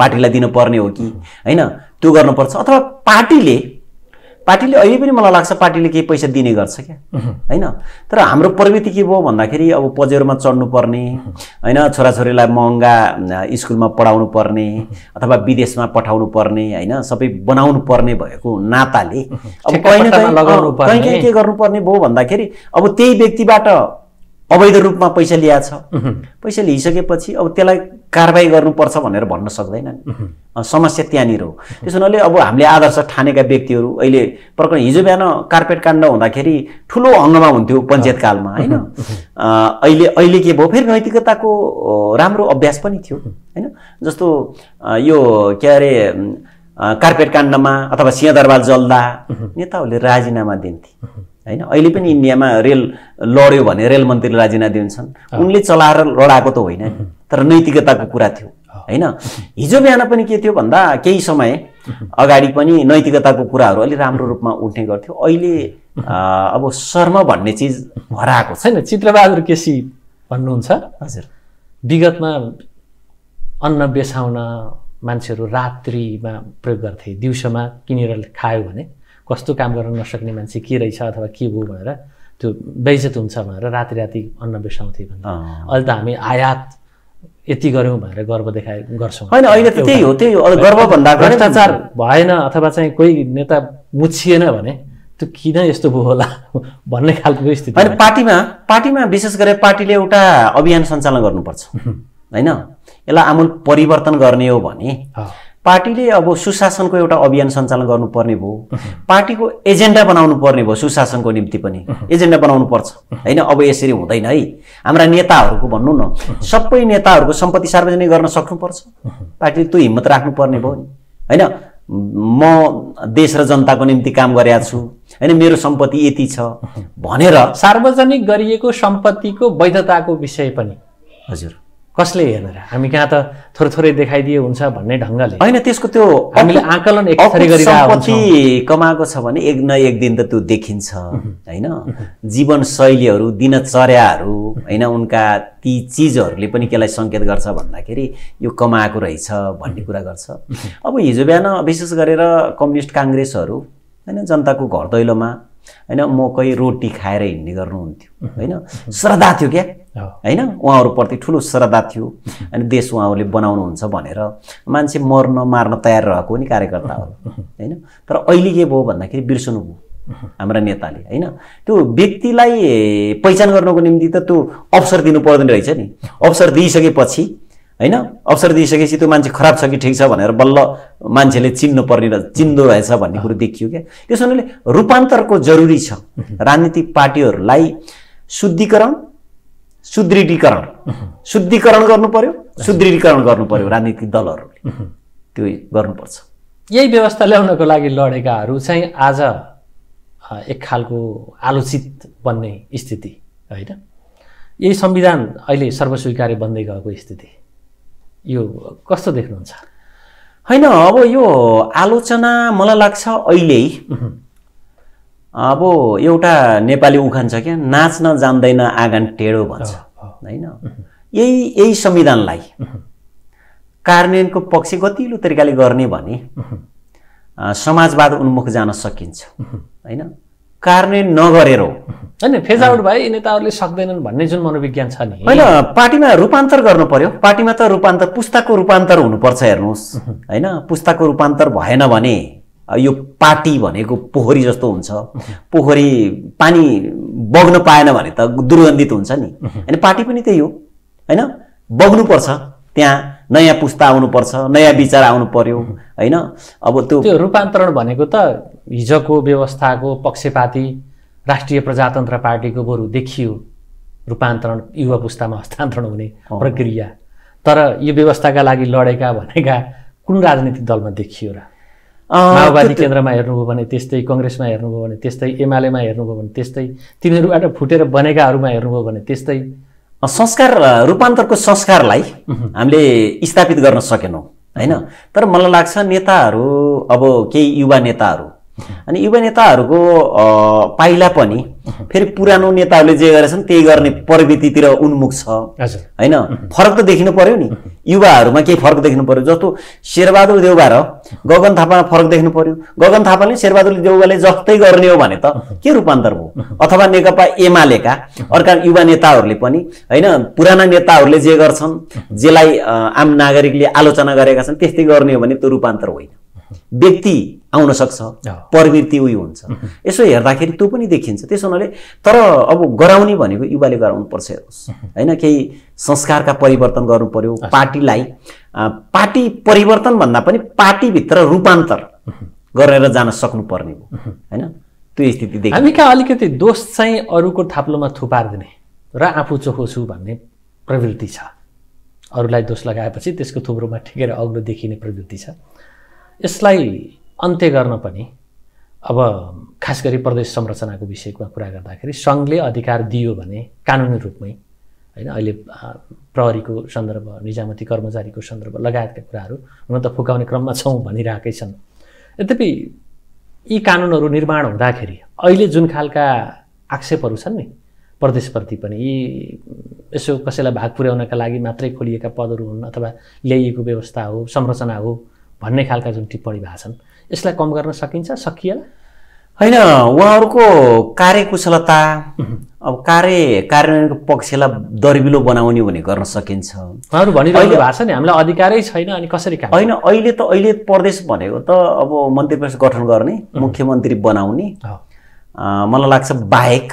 पार्टीलाई दिनुपर्ने हो कि होइन त्यो गर्नुपर्छ अथवा पार्टीले पार्टीले अहिले पनि मलाई लाग्छ पार्टीले केही पैसा दिने गर्छ क्या होइन तर हाम्रो प्रवृत्ति के भयो भन्दाखेरि अब पजेरोमा पर्ने होइन छोराछोरीलाई महँगा स्कुलमा पढाउनु पर्ने अथवा विदेशमा पठाउनु पर्ने होइन सबै बनाउनु पर्ने भएको नाताले अब कहीँ न कहीँ के गर्नुपर्ने भयो भन्दाखेरि अब त्यही व्यक्तिबाट अवैध रूपमा पैसा छ पैसा लिइसकेपछि अब त्यसलाई कारवाही गर्नुपर्छ भनेर भन्न सक्दैनन् समस्या त्यहाँनिर हो त्यसो हुनाले अब हामीले आदर्श ठानेका व्यक्तिहरू अहिले प्रकरण हिजो बिहान कार्पेट काण्ड हुँदाखेरि ठुलो अङ्गमा हुन्थ्यो पञ्चायतकालमा होइन अहिले अहिले के भयो फेरि नैतिकताको राम्रो अभ्यास पनि थियो होइन जस्तो यो के अरे कार्पेट काण्डमा अथवा सिंहदरबार जल्दा नेताहरूले राजीनामा दिन्थे होइन अहिले पनि इन्डियामा रेल लड्यो भने रेल मन्त्रीले राजीना दिन्छन् उनले चलाएर लडाएको त होइन तर नैतिकताको कुरा थियो होइन हिजो बिहान पनि के थियो भन्दा केही समय अगाडि पनि नैतिकताको कुराहरू अलिक राम्रो रूपमा उठ्ने गर्थ्यो अहिले अब शर्म भन्ने चिज हराएको छैन चित्रबहादुर केसी भन्नुहुन्छ हजुर विगतमा अन्न बेसाउन मान्छेहरू रात्रिमा प्रयोग गर्थे दिउँसोमा किनेर खायो भने कस्तो काम गर्न नसक्ने मान्छे के रहेछ अथवा के भयो भनेर त्यो बेजत हुन्छ भनेर राति राति अन्न बिर्साउँथे भन्दा अहिले त हामी आयात यति गऱ्यौँ भनेर गर्व देखाए गर्छौँ होइन अहिले त त्यही हो त्यही हो गर्व भन्दा भ्रष्टाचार भएन अथवा चाहिँ कोही नेता मुछिएन भने त्यो किन यस्तो भयो होला भन्ने खालको स्थिति होइन पार्टीमा पार्टीमा विशेष गरेर पार्टीले एउटा अभियान सञ्चालन गर्नुपर्छ होइन यसलाई आमूल परिवर्तन गर्ने हो भने पार्टीले अब सुशासनको एउटा अभियान सञ्चालन गर्नुपर्ने भयो पार्टीको एजेन्डा बनाउनु पर्ने भयो सुशासनको निम्ति पनि एजेन्डा बनाउनु पर्छ होइन अब यसरी हुँदैन है हाम्रा नेताहरूको भन्नु न सबै नेताहरूको सम्पत्ति सार्वजनिक गर्न सक्नुपर्छ पार्टीले त्यो हिम्मत राख्नुपर्ने भयो नि होइन म देश र जनताको निम्ति काम गरेका छु होइन मेरो सम्पत्ति यति छ भनेर सार्वजनिक गरिएको सम्पत्तिको वैधताको विषय पनि हजुर कसले र हामी कहाँ त थोरै थोरै देखाइदिए हुन्छ भन्ने ढङ्गले होइन त्यसको त्यो हामीले आकलन एक कमाएको छ भने एक न एक दिन त त्यो देखिन्छ होइन जीवनशैलीहरू दिनचर्याहरू होइन उनका ती चिजहरूले पनि केलाई सङ्केत गर्छ भन्दाखेरि यो कमाएको रहेछ भन्ने कुरा गर्छ अब हिजो बिहान विशेष गरेर कम्युनिस्ट काङ्ग्रेसहरू होइन जनताको घर दैलोमा होइन मकै रोटी खाएर हिँड्ने गर्नुहुन्थ्यो होइन श्रद्धा थियो क्या होइन उहाँहरूप्रति ठुलो श्रद्धा थियो अनि देश उहाँहरूले बनाउनुहुन्छ भनेर मान्छे मर्न मार्न तयार रहेको नि कार्यकर्ताहरू होइन तर अहिले के भयो भन्दाखेरि बिर्सनु भयो हाम्रा नेताले होइन त्यो व्यक्तिलाई पहिचान गर्नको निम्ति त त्यो अवसर दिनु पर्दैन रहेछ नि अवसर दिइसकेपछि होइन अवसर दिइसकेपछि त्यो मान्छे खराब छ कि ठिक छ भनेर बल्ल मान्छेले चिन्नु पर्ने र चिन्दो रहेछ भन्ने कुरो देखियो क्या त्यस हुनाले रूपान्तरको जरुरी छ राजनीतिक पार्टीहरूलाई शुद्धिकरण सुदृढीकरण शुद्धिकरण गर्नु पर्यो सुदृढीकरण गर्नु पर्यो राजनीतिक दलहरूले त्यो गर्नुपर्छ यही व्यवस्था ल्याउनको लागि लडेकाहरू चाहिँ आज एक खालको आलोचित बन्ने स्थिति होइन यही संविधान अहिले सर्वस्वीकार्य बन्दै गएको स्थिति यो कस्तो देख्नुहुन्छ होइन अब यो आलोचना मलाई लाग्छ अहिले अब एउटा नेपाली उखान छ क्या नाच्न जान्दैन आँगन टेढो भन्छ होइन यही यही संविधानलाई कार्यान्वयनको पक्ष कतिलो तरिकाले गर्ने भने समाजवाद उन्मुख जान सकिन्छ होइन कार्यान्वयन नगरेर होइन फेज आउट भए यी नेताहरूले सक्दैनन् भन्ने जुन मनोविज्ञान छ नि होइन पार्टीमा रूपान्तर गर्नु पर्यो पार्टीमा त रूपान्तर पुस्ताको रूपान्तर हुनुपर्छ हेर्नुहोस् होइन पुस्ताको रूपान्तर भएन भने यो पाटी भनेको पोखरी जस्तो हुन्छ पोखरी पानी बग्न पाएन भने त दुर्गन्धित हुन्छ नि होइन पार्टी पनि त्यही हो होइन बग्नुपर्छ त्यहाँ नयाँ पुस्ता आउनुपर्छ नयाँ विचार आउनु पर्यो होइन अब त्यो त्यो रूपान्तरण भनेको त हिजोको व्यवस्थाको पक्षपाती राष्ट्रिय प्रजातन्त्र पार्टीको बरु देखियो रूपान्तरण युवा पुस्तामा हस्तान्तरण हुने प्रक्रिया तर यो व्यवस्थाका लागि लडेका भनेका कुन राजनीतिक दलमा देखियो र माओवादी केन्द्रमा हेर्नुभयो भने त्यस्तै कङ्ग्रेसमा हेर्नुभयो भने त्यस्तै एमालेमा हेर्नुभयो भने त्यस्तै तिनीहरूबाट फुटेर बनेकाहरूमा हेर्नुभयो भने त्यस्तै संस्कार रूपान्तरको संस्कारलाई हामीले स्थापित गर्न सकेनौँ होइन तर मलाई लाग्छ नेताहरू अब केही युवा नेताहरू अनि युवा नेताहरूको पाइला पनि फेरि पुरानो नेताहरूले जे गरेछन् त्यही गर्ने प्रवृत्तितिर उन्मुख छ होइन फरक त देखिनु पर्यो नि युवाहरूमा केही फरक देख्नु पर्यो जस्तो शेरबहादुर देउबा र गगन थापामा फरक देख्नु पर्यो गगन थापाले शेरबहादुर देउबाले जस्तै गर्ने हो भने त के रूपान्तर भयो अथवा नेकपा एमालेका अर्का युवा नेताहरूले पनि होइन पुराना नेताहरूले जे गर्छन् जसलाई आम नागरिकले आलोचना गरेका छन् त्यस्तै गर्ने हो भने त्यो रूपान्तर होइन व्यक्ति आउन सक्छ प्रवृत्ति उयो हुन्छ यसो हेर्दाखेरि त्यो पनि देखिन्छ त्यसो हुनाले तर अब गराउने भनेको युवाले पर्छ हेर्नुहोस् होइन केही संस्कारका परिवर्तन गर्नु पर्यो पार्टीलाई पार्टी परिवर्तन भन्दा पनि पार्टीभित्र रूपान्तर गरेर जान सक्नुपर्ने हो होइन त्यो स्थिति देखि हामी कहाँ अलिकति दोष चाहिँ अरूको थाप्लोमा थुपारिदिने र आफू चोखो छु भन्ने प्रवृत्ति छ अरूलाई दोष लगाएपछि त्यसको थुप्रोमा ठिकेर अग्लो देखिने प्रवृत्ति छ यसलाई अन्त्य गर्न पनि अब खास गरी प्रदेश संरचनाको विषयमा कुरा गर्दाखेरि सङ्घले अधिकार दियो भने कानुनी रूपमै होइन अहिले प्रहरीको सन्दर्भ निजामती कर्मचारीको सन्दर्भ लगायतका कुराहरू हुन त फुकाउने क्रममा छौँ भनिरहेकै छन् यद्यपि यी कानुनहरू निर्माण हुँदाखेरि अहिले जुन खालका आक्षेपहरू छन् नि प्रदेशप्रति पनि यी यसो कसैलाई भाग पुर्याउनका लागि मात्रै खोलिएका पदहरू हुन् अथवा ल्याइएको व्यवस्था हो संरचना हो भन्ने खालका जुन टिप्पणी भएको छन् यसलाई कम गर्न सकिन्छ सकिएला होइन उहाँहरूको कार्यकुशलता अब कार्य कार्यान्वयनको पक्षलाई दरबिलो बनाउने भने गर्न सकिन्छ उहाँहरू भनिरहनु भएको छ नि हामीलाई अधिकारै छैन अनि कसरी काम होइन अहिले त अहिले प्रदेश भनेको त अब मन्त्री परिषद गठन गर्ने मुख्यमन्त्री बनाउने मलाई लाग्छ बाहेक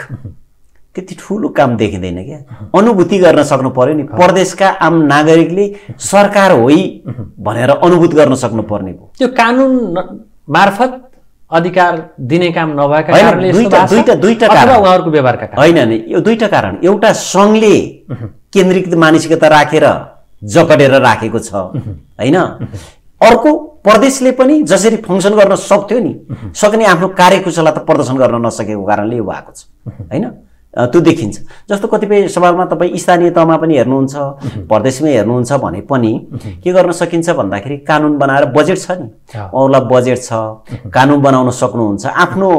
त्यति ठुलो काम देखिँदैन क्या अनुभूति गर्न सक्नु पर्यो नि परदेशका आम नागरिकले सरकार होइ भनेर अनुभूत गर्न सक्नु पर्ने भयो त्यो कानुन मार्फत अधिकार दिने काम नभएका व्यवहार व्यवहारका होइन नि यो दुईवटा कारण एउटा सङ्घले केन्द्रीकृत मानसिकता राखेर जकडेर राखेको छ होइन अर्को प्रदेशले पनि जसरी फङ्सन गर्न सक्थ्यो नि सक्ने आफ्नो कार्यकुशलता प्रदर्शन गर्न नसकेको कारणले यो भएको छ होइन त्यो देखिन्छ जस्तो कतिपय सवालमा तपाईँ स्थानीय तहमा पनि हेर्नुहुन्छ प्रदेशमै हेर्नुहुन्छ भने पनि के गर्न सकिन्छ भन्दाखेरि कानुन बनाएर बजेट छ नि उहाँलाई बजेट छ कानुन बनाउन सक्नुहुन्छ आफ्नो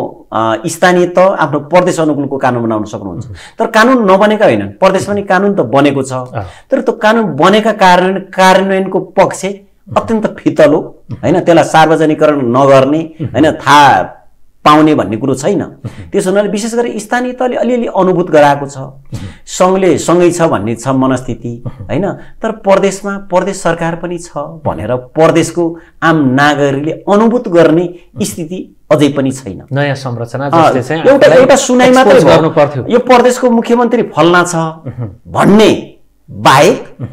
स्थानीय तह आफ्नो प्रदेश अनुकूलको कानुन बनाउन सक्नुहुन्छ तर कानुन नबनेका होइनन् प्रदेश पनि कानुन त बनेको छ तर त्यो कानुन बनेका कारण कार्यान्वयनको पक्ष अत्यन्त फितलो होइन त्यसलाई सार्वजनिकरण नगर्ने होइन थाहा पाउने भन्ने कुरो छैन त्यसो हुनाले विशेष गरी स्थानीय तहले अलिअलि अनुभूत गराएको छ सङ्घले सँगै छ भन्ने छ मनस्थिति होइन तर प्रदेशमा प्रदेश सरकार पनि छ भनेर प्रदेशको आम नागरिकले अनुभूत गर्ने स्थिति अझै पनि छैन नयाँ संरचना एउटा एउटा सुनाइ मात्रै गर्नु पर्थ्यो यो प्रदेशको मुख्यमन्त्री फल्ना छ भन्ने बाहेक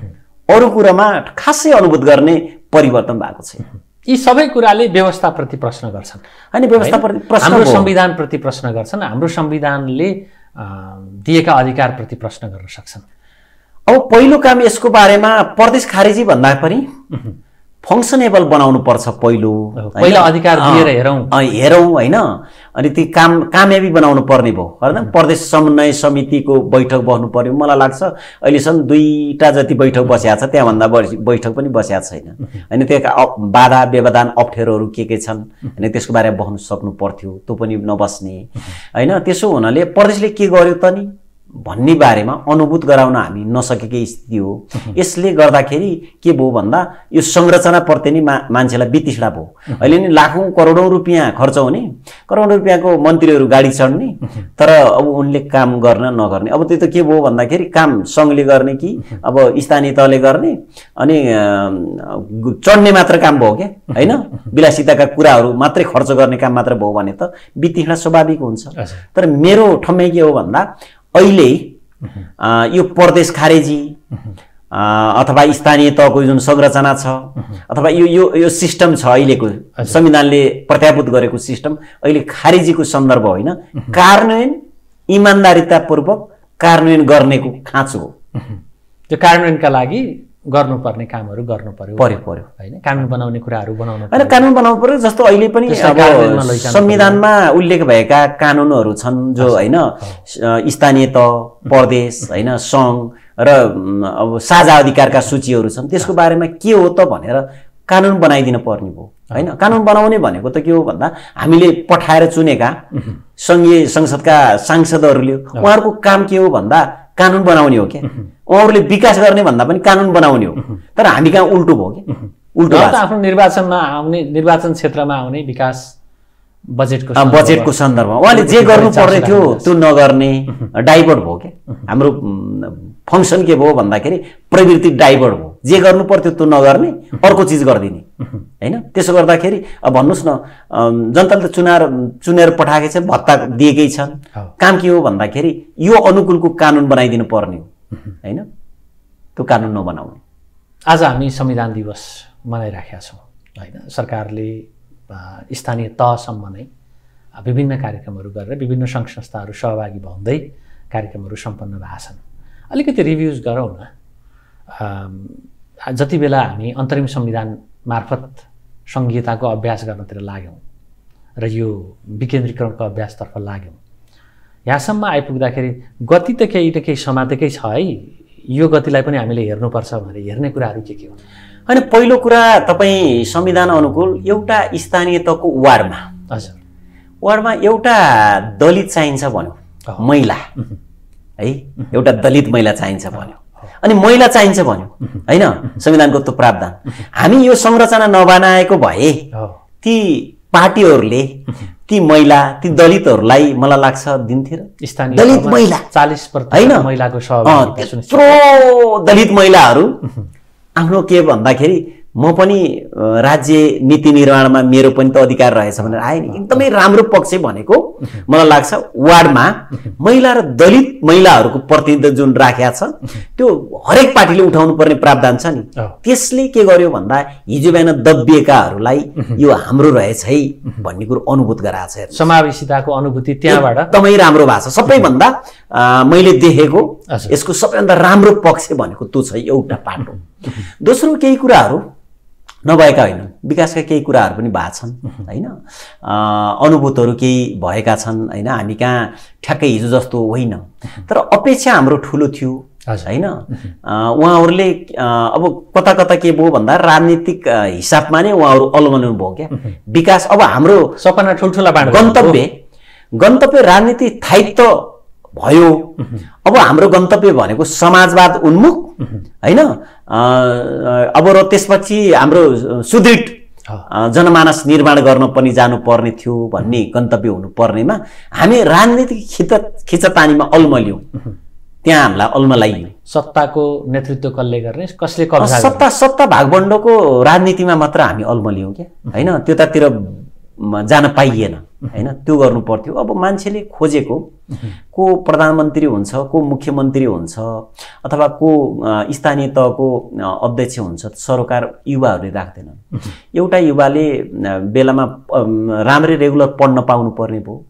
अरू कुरामा खासै अनुभूत गर्ने परिवर्तन भएको छैन यी सबै कुराले व्यवस्थाप्रति प्रश्न गर्छन् अनि व्यवस्थाप्रति प्रश्न हाम्रो संविधानप्रति प्रश्न गर्छन् हाम्रो संविधानले दिएका अधिकारप्रति प्रश्न गर्न सक्छन् अब पहिलो काम यसको बारेमा प्रदेश खारेजी भन्दा पनि फङ्सनेबल बनाउनु पर्छ पहिलो पहिला अधिकार दिएर हेरौँ हेरौँ होइन अनि ती काम कामयाबी बनाउनु पर्ने भयो होइन प्रदेश समन्वय समितिको बैठक बस्नु पर्यो मलाई लाग्छ अहिलेसम्म दुईवटा जति बैठक बसिया छ त्यहाँभन्दा बढी बैठक पनि बसिया छैन होइन त्यहाँका बाधा व्यवधान अप्ठ्यारोहरू के के छन् होइन त्यसको बारेमा बस्नु सक्नु पर्थ्यो त्यो पनि नबस्ने होइन त्यसो हुनाले प्रदेशले के गर्यो त नि भन्ने बारेमा अनुभूत गराउन हामी नसकेकै स्थिति हो यसले गर्दाखेरि के भयो भन्दा यो संरचनाप्रति नै मा मान्छेलाई वितृष्णा भयो अहिले नि लाखौँ करोडौँ रुपियाँ खर्च हुने करोडौँ रुपियाँको मन्त्रीहरू गाडी चढ्ने तर अब उनले काम गर्न नगर्ने अब त्यो त के भयो भन्दाखेरि काम सङ्घले गर्ने कि अब स्थानीय तहले गर्ने अनि चढ्ने मात्र काम भयो क्या होइन विलासिताका कुराहरू मात्रै खर्च गर्ने काम मात्र भयो भने त वितृष्णा स्वाभाविक हुन्छ तर मेरो ठम्मै के हो भन्दा अहिले यो प्रदेश खारेजी अथवा स्थानीय तहको जुन संरचना छ अथवा यो यो यो सिस्टम छ अहिलेको संविधानले प्रत्याभूत गरेको सिस्टम अहिले खारेजीको सन्दर्भ होइन कार्यान्वयन इमान्दारितापूर्वक कार्यान्वयन गर्नेको खाँचो हो त्यो कार्यान्वयनका लागि गर्नुपर्ने कामहरू गर्नु पर्यो पर्यो पर्यो होइन कानुन बनाउने कुराहरू बनाउनु होइन कानुन बनाउनु पर्यो जस्तो अहिले पनि संविधानमा उल्लेख भएका कानुनहरू छन् जो होइन स्थानीय तह प्रदेश होइन सङ्घ र अब साझा अधिकारका सूचीहरू छन् त्यसको बारेमा के हो त भनेर कानुन बनाइदिनु पर्ने भयो होइन कानुन बनाउने भनेको त के हो भन्दा हामीले पठाएर चुनेका सङ्घीय संसदका सांसदहरूले उहाँहरूको काम के हो भन्दा कानुन बनाउने हो क्या उहाँहरूले विकास गर्ने भन्दा पनि कानुन बनाउने हो तर हामी कहाँ उल्टो भयो कि उल्टो आफ्नो निर्वाचनमा आउने निर्वाचन क्षेत्रमा आउने विकास बजेटको बजेटको सन्दर्भमा उहाँले जे गर्नु पर्ने थियो त्यो नगर्ने डाइभर्ट भयो क्या हाम्रो फङ्सन के भयो भन्दाखेरि प्रवृत्ति डाइभर्ट भयो जे गर्नु पर्थ्यो त्यो नगर्ने अर्को चिज गरिदिने होइन त्यसो गर्दाखेरि अब भन्नुहोस् न जनताले त चुनाएर चुनेर पठाएकै छन् भत्ता दिएकै छन् काम के हो भन्दाखेरि यो अनुकूलको कानुन बनाइदिनु पर्ने हो होइन त्यो कानुन नबनाउने आज हामी संविधान दिवस मनाइराखेका छौँ होइन सरकारले स्थानीय तहसम्म नै विभिन्न कार्यक्रमहरू गरेर विभिन्न सङ्घ संस्थाहरू सहभागी भन्दै कार्यक्रमहरू सम्पन्न भएको छन् अलिकति रिभ्युज गरौँ न जति बेला हामी अन्तरिम संविधान मार्फत सङ्घीयताको अभ्यास गर्नतिर लाग्यौँ र यो विकेन्द्रीकरणको अभ्यासतर्फ लाग्यौँ यहाँसम्म आइपुग्दाखेरि गति त केही त केही समातेकै छ है यो गतिलाई पनि हामीले हेर्नुपर्छ भनेर हेर्ने कुराहरू के के हो होइन पहिलो कुरा तपाईँ संविधान अनुकूल एउटा स्थानीय तहको वार्डमा हजुर वार्डमा एउटा दलित चाहिन्छ भन्यो महिला है एउटा दलित महिला चाहिन्छ भन्यो अनि महिला चाहिन्छ भन्यो होइन संविधानको त्यो प्रावधान हामी यो संरचना नबनाएको भए ती पार्टीहरूले ती महिला ती दलितहरूलाई मलाई लाग्छ दिन्थे र दलित महिला चालिस होइन महिलाको सुन्छ दलित महिलाहरू आफ्नो के भन्दाखेरि म पनि राज्य नीति निर्माणमा मेरो पनि त अधिकार रहेछ भनेर आएँ नि एकदमै राम्रो पक्ष भनेको मलाई लाग्छ वार्डमा महिला र दलित महिलाहरूको प्रतिनिधित्व जुन राखेका छ त्यो हरेक पार्टीले उठाउनु पर्ने प्रावधान छ नि त्यसले के गर्यो भन्दा हिजो बिहान दबिएकाहरूलाई यो हाम्रो रहेछ है भन्ने कुरो अनुभूत गराएको छ समावेशिताको अनुभूति त्यहाँबाट एकदमै राम्रो भएको छ सबैभन्दा मैले देखेको यसको सबैभन्दा राम्रो पक्ष भनेको त्यो छ एउटा पाटो दोस्रो केही कुराहरू नभएका होइनन् विकासका केही कुराहरू पनि भएको छन् होइन अनुभूतहरू केही भएका छन् होइन हामी कहाँ ठ्याक्कै हिजो जस्तो होइन तर अपेक्षा हाम्रो ठुलो थियो होइन उहाँहरूले अब कता कता के भयो भन्दा राजनीतिक हिसाबमा नै उहाँहरू अल्मल्याउनु भयो क्या विकास अब हाम्रो सपना ठुल्ठुला गन्तव्य गन्तव्य राजनीति थायित्व भयो अब हाम्रो गन्तव्य भनेको समाजवाद उन्मुख होइन अब र त्यसपछि हाम्रो सुदृढ जनमानस निर्माण गर्न पनि जानुपर्ने थियो भन्ने गन्तव्य हुनुपर्नेमा हामी राजनीतिक खिच खिचतानीमा अल्मल्यौँ त्यहाँ हामीलाई अल्मलाइयो सत्ताको नेतृत्व कसले गर्ने कसले सत्ता सत्ता भागबण्डको राजनीतिमा मात्र हामी अल्मलियौँ क्या होइन त्यतातिर जान पाइएन होइन त्यो गर्नु पर्थ्यो अब मान्छेले खोजेको को प्रधानमन्त्री हुन्छ को मुख्यमन्त्री हुन्छ अथवा को स्थानीय तहको अध्यक्ष हुन्छ सरकार युवाहरूले राख्दैनन् एउटा युवाले बेलामा राम्रै रेगुलर पढ्न पाउनुपर्ने भयो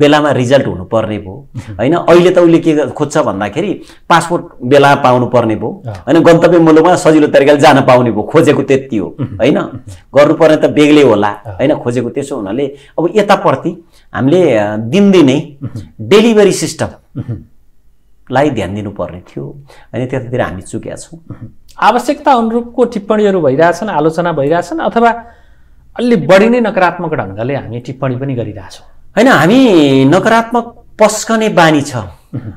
बेलामा रिजल्ट हुनुपर्ने भयो होइन अहिले त उसले के खोज्छ भन्दाखेरि पासपोर्ट बेलामा पाउनुपर्ने भयो होइन गन्तव्य मुलुकमा सजिलो तरिकाले जान पाउने भयो खोजेको त्यति हो होइन गर्नुपर्ने त बेग्लै होला होइन खोजेको त्यसो हुनाले अब यता प्रति हामीले दिनदिनै डेलिभरी सिस्टमलाई ध्यान दिनुपर्ने थियो होइन त्यतातिर हामी चुक्या छौँ आवश्यकता अनुरूपको टिप्पणीहरू भइरहेछन् आलोचना भइरहेछन् अथवा अलि बढी नै नकारात्मक ढङ्गले हामी टिप्पणी पनि गरिरहेछौँ होइन हामी नकारात्मक पस्कने बानी छ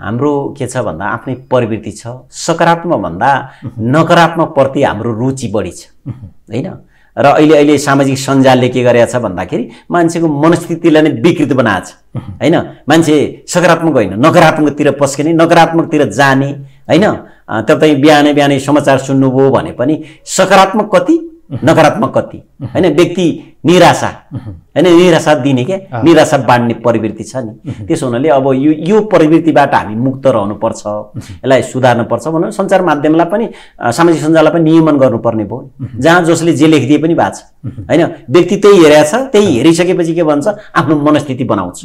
हाम्रो के छ भन्दा आफ्नै प्रवृत्ति छ सकारात्मक भन्दा नकारात्मकप्रति हाम्रो रुचि बढी छ होइन र अहिले अहिले सामाजिक सञ्जालले के छ भन्दाखेरि मान्छेको मनस्थितिलाई नै विकृत बनाएको छ होइन मान्छे सकारात्मक होइन नकारात्मकतिर पस्किने नकारात्मकतिर जाने होइन तपाईँ बिहानै बिहानै समाचार सुन्नुभयो भने पनि सकारात्मक कति नकारात्मक कति होइन व्यक्ति निराशा होइन निराशा दिने क्या निराशा बाँड्ने प्रवृत्ति छ नि त्यसो हुनाले अब यो यो प्रवृत्तिबाट हामी मुक्त रहनुपर्छ यसलाई सुधार्नुपर्छ भनौँ सञ्चार माध्यमलाई पनि सामाजिक सञ्जाललाई पनि नियमन गर्नुपर्ने भयो जहाँ जसले जे लेखिदिए पनि भएको छ होइन व्यक्ति त्यही हेरेको छ त्यही हेरिसकेपछि के भन्छ आफ्नो मनस्थिति बनाउँछ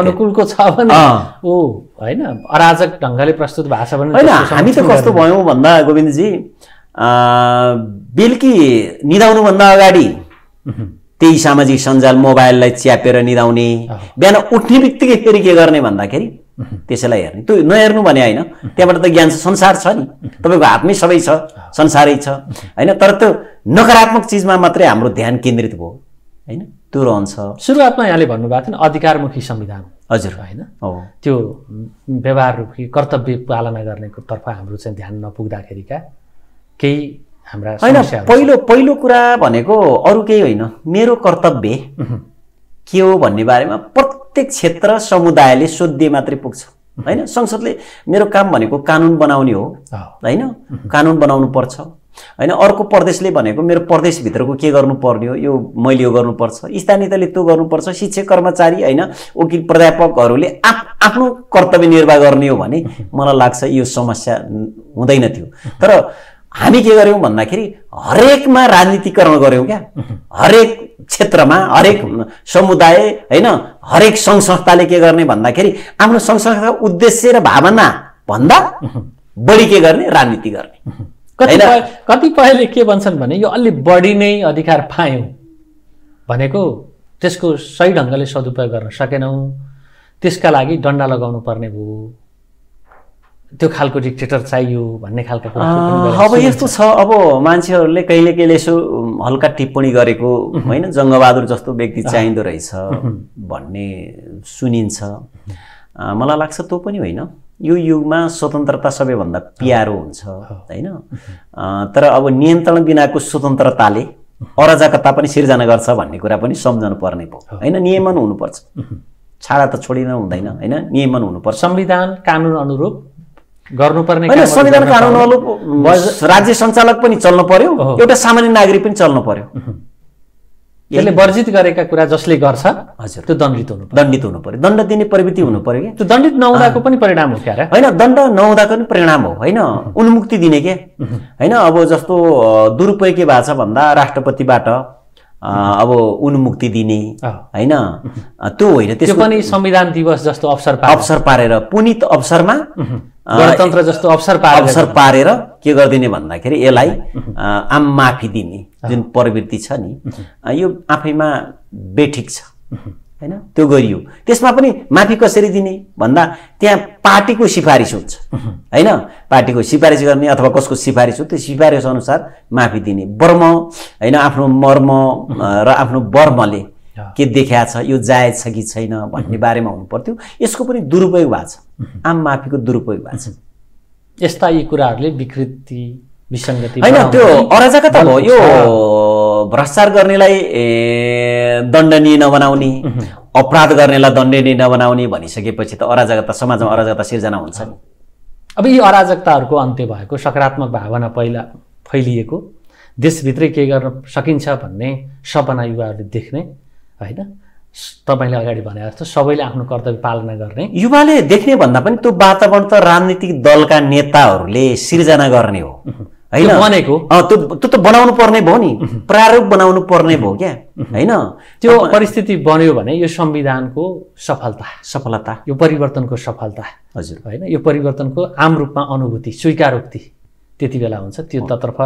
अनुकूलको छ भने होइन अराजक ढङ्गले प्रस्तुत भाषा भने होइन हामी त कस्तो भयौँ भन्दा गोविन्दजी बेलुकी निधाउनुभन्दा अगाडि त्यही सामाजिक सञ्जाल मोबाइललाई च्यापेर निधाउने बिहान उठ्ने बित्तिकै फेरि के गर्ने भन्दाखेरि त्यसैलाई हेर्ने त्यो नहेर्नु भने होइन त्यहाँबाट त ज्ञान छ संसार छ नि तपाईँको हातमै सबै छ संसारै छ होइन तर त्यो नकारात्मक चिजमा मात्रै हाम्रो ध्यान केन्द्रित भयो होइन त्यो रहन्छ सुरुवातमा यहाँले भन्नुभएको थियो अधिकारमुखी संविधान हजुर होइन त्यो व्यवहार कर्तव्य पालना गर्नेको तर्फ हाम्रो चाहिँ ध्यान नपुग्दाखेरिका केही हाम्रा होइन पहिलो पहिलो कुरा भनेको अरू केही होइन मेरो कर्तव्य के हो भन्ने बारेमा प्रत्येक क्षेत्र समुदायले सोध्दै मात्रै पुग्छ होइन संसदले मेरो काम भनेको कानुन बनाउने हो होइन कानुन बनाउनु पर्छ होइन अर्को प्रदेशले भनेको मेरो प्रदेशभित्रको के गर्नुपर्ने हो यो मैले यो गर्नुपर्छ स्थानीयताले त्यो गर्नुपर्छ शिक्षक कर्मचारी होइन वकिल प्राध्यापकहरूले आफ आफ्नो कर्तव्य निर्वाह गर्ने हो भने मलाई लाग्छ यो समस्या हुँदैन थियो तर हामी के गऱ्यौँ भन्दाखेरि हरेकमा राजनीतिकरण गऱ्यौँ क्या हरेक क्षेत्रमा हरेक समुदाय होइन हरेक सङ्घ संस्थाले के गर्ने भन्दाखेरि आफ्नो सङ्घ संस्थाको उद्देश्य र भावना भन्दा बढी के गर्ने राजनीति गर्ने कति कतिपयले के भन्छन् भने यो अलि बढी नै अधिकार पायौँ भनेको त्यसको सही ढङ्गले सदुपयोग गर्न सकेनौँ त्यसका लागि डन्डा लगाउनु पर्ने भयो त्यो खालको डिक्टेटर चाहियो भन्ने खालको अब यस्तो छ अब मान्छेहरूले कहिले कहिले यसो हल्का टिप्पणी गरेको होइन जङ्गबहादुर जस्तो व्यक्ति चाहिँदो रहेछ भन्ने सुनिन्छ मलाई लाग्छ त्यो पनि होइन यो युगमा स्वतन्त्रता सबैभन्दा प्यारो हुन्छ होइन तर अब नियन्त्रण बिनाको स्वतन्त्रताले अराजकता पनि सिर्जना गर्छ भन्ने कुरा पनि सम्झाउनु पर्ने भयो होइन नियमन हुनुपर्छ छाडा त छोडिन हुँदैन होइन नियमन हुनुपर्छ संविधान कानुन अनुरूप गर्नुपर्ने होइन संविधान कानुन अनुरूप राज्य सञ्चालक पनि चल्नु पर्यो एउटा सामान्य नागरिक पनि चल्नु पर्यो यसले वर्जित गरेका कुरा जसले गर्छ हजुर त्यो दण्डित हुनु दण्डित हुनु पर्यो दण्ड दिने प्रवृत्ति हुनु पर्यो कि त्यो दण्डित नहुँदाको पनि परिणाम हो क्या होइन दण्ड नहुँदाको पनि परिणाम हो होइन उन्मुक्ति दिने के होइन अब जस्तो दुरुपयोग के भएको छ भन्दा राष्ट्रपतिबाट अब उन्मुक्ति दिने होइन त्यो होइन त्यसको पनि संविधान दिवस जस्तो अवसर अवसर पारेर पुनित अवसरमा गणतन्त्र जस्तो अवसर पारेर अवसर पारेर के गरिदिने भन्दाखेरि यसलाई आम माफी दिने जुन प्रवृत्ति छ नि यो आफैमा बेठिक छ होइन त्यो गरियो त्यसमा पनि माफी कसरी दिने भन्दा त्यहाँ पार्टीको सिफारिस हुन्छ होइन पार्टीको सिफारिस गर्ने अथवा कसको सिफारिस हो त्यो सिफारिस अनुसार माफी दिने वर्म होइन आफ्नो मर्म र आफ्नो वर्मले के देखाएको छ यो जायज छ कि छैन भन्ने बारेमा हुनु पर्थ्यो यसको पनि दुरुपयोग भएको छ आम माफीको दुरुपयोग भएको छ यस्ता यी कुराहरूले विकृति विसङ्गति होइन त्यो अराजकता हो यो भ्रष्टाचार गर्नेलाई दण्डनीय नबनाउने अपराध गर्नेलाई दण्डनीय नबनाउने भनिसकेपछि त अराजकता समाजमा अराजकता सिर्जना हुन्छ अब यी अराजकताहरूको अन्त्य भएको सकारात्मक भावना पहिला फैलिएको देशभित्रै के गर्न सकिन्छ भन्ने सपना युवाहरूले देख्ने होइन तपाईँले अगाडि भने जस्तो सबैले आफ्नो कर्तव्य पालना गर्ने युवाले देख्ने भन्दा पनि त्यो वातावरण त राजनीतिक दलका नेताहरूले सिर्जना गर्ने हो होइन भनेको त्यो त बनाउनु पर्ने भयो नि प्रारूप बनाउनु पर्ने भयो क्या होइन त्यो परिस्थिति बन्यो भने यो संविधानको सफलता सफलता यो परिवर्तनको सफलता हजुर होइन यो परिवर्तनको आम रूपमा अनुभूति स्वीकारोक्ति त्यति बेला हुन्छ त्यो तर्फ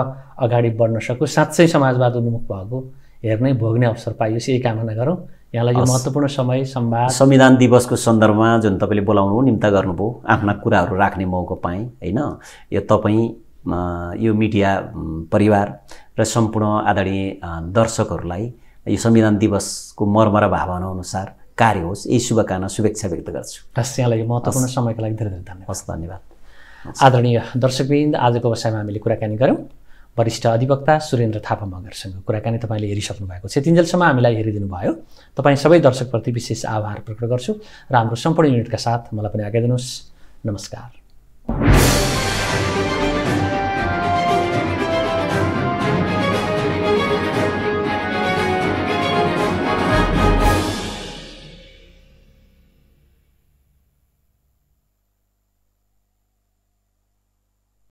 अगाडि बढ्न सक्यो साँच्चै समाजवाद उन्मुख भएको हेर्नै भोग्ने अवसर पाइयोस् यही कामना गरौँ यहाँलाई यो महत्त्वपूर्ण समय सम्वाद संविधान दिवसको सन्दर्भमा जुन तपाईँले बोलाउनु निम्ता गर्नुभयो आफ्ना कुराहरू राख्ने मौका पाएँ होइन यो तपाईँ यो मिडिया परिवार र सम्पूर्ण आदरणीय दर्शकहरूलाई यो संविधान दिवसको मर्म र भावना अनुसार कार्य होस् यही शुभकामना शुभेच्छा व्यक्त गर्छु हस् यहाँलाई महत्त्वपूर्ण समयको लागि धेरै धेरै धन्यवाद हस् धन्यवाद आदरणीय दर्शकवृन्द आजको अवसरमा हामीले कुराकानी गऱ्यौँ वरिष्ठ अधिवक्ता सुरेन्द्र थापा मगरसँग कुराकानी तपाईँले हेरिसक्नु भएको छ तिनजेलसम्म हामीलाई हेरिदिनु भयो तपाईँ सबै दर्शकप्रति विशेष आभार प्रकट गर्छु र हाम्रो सम्पूर्ण युनिटका साथ मलाई पनि आज्ञा दिनुहोस् नमस्कार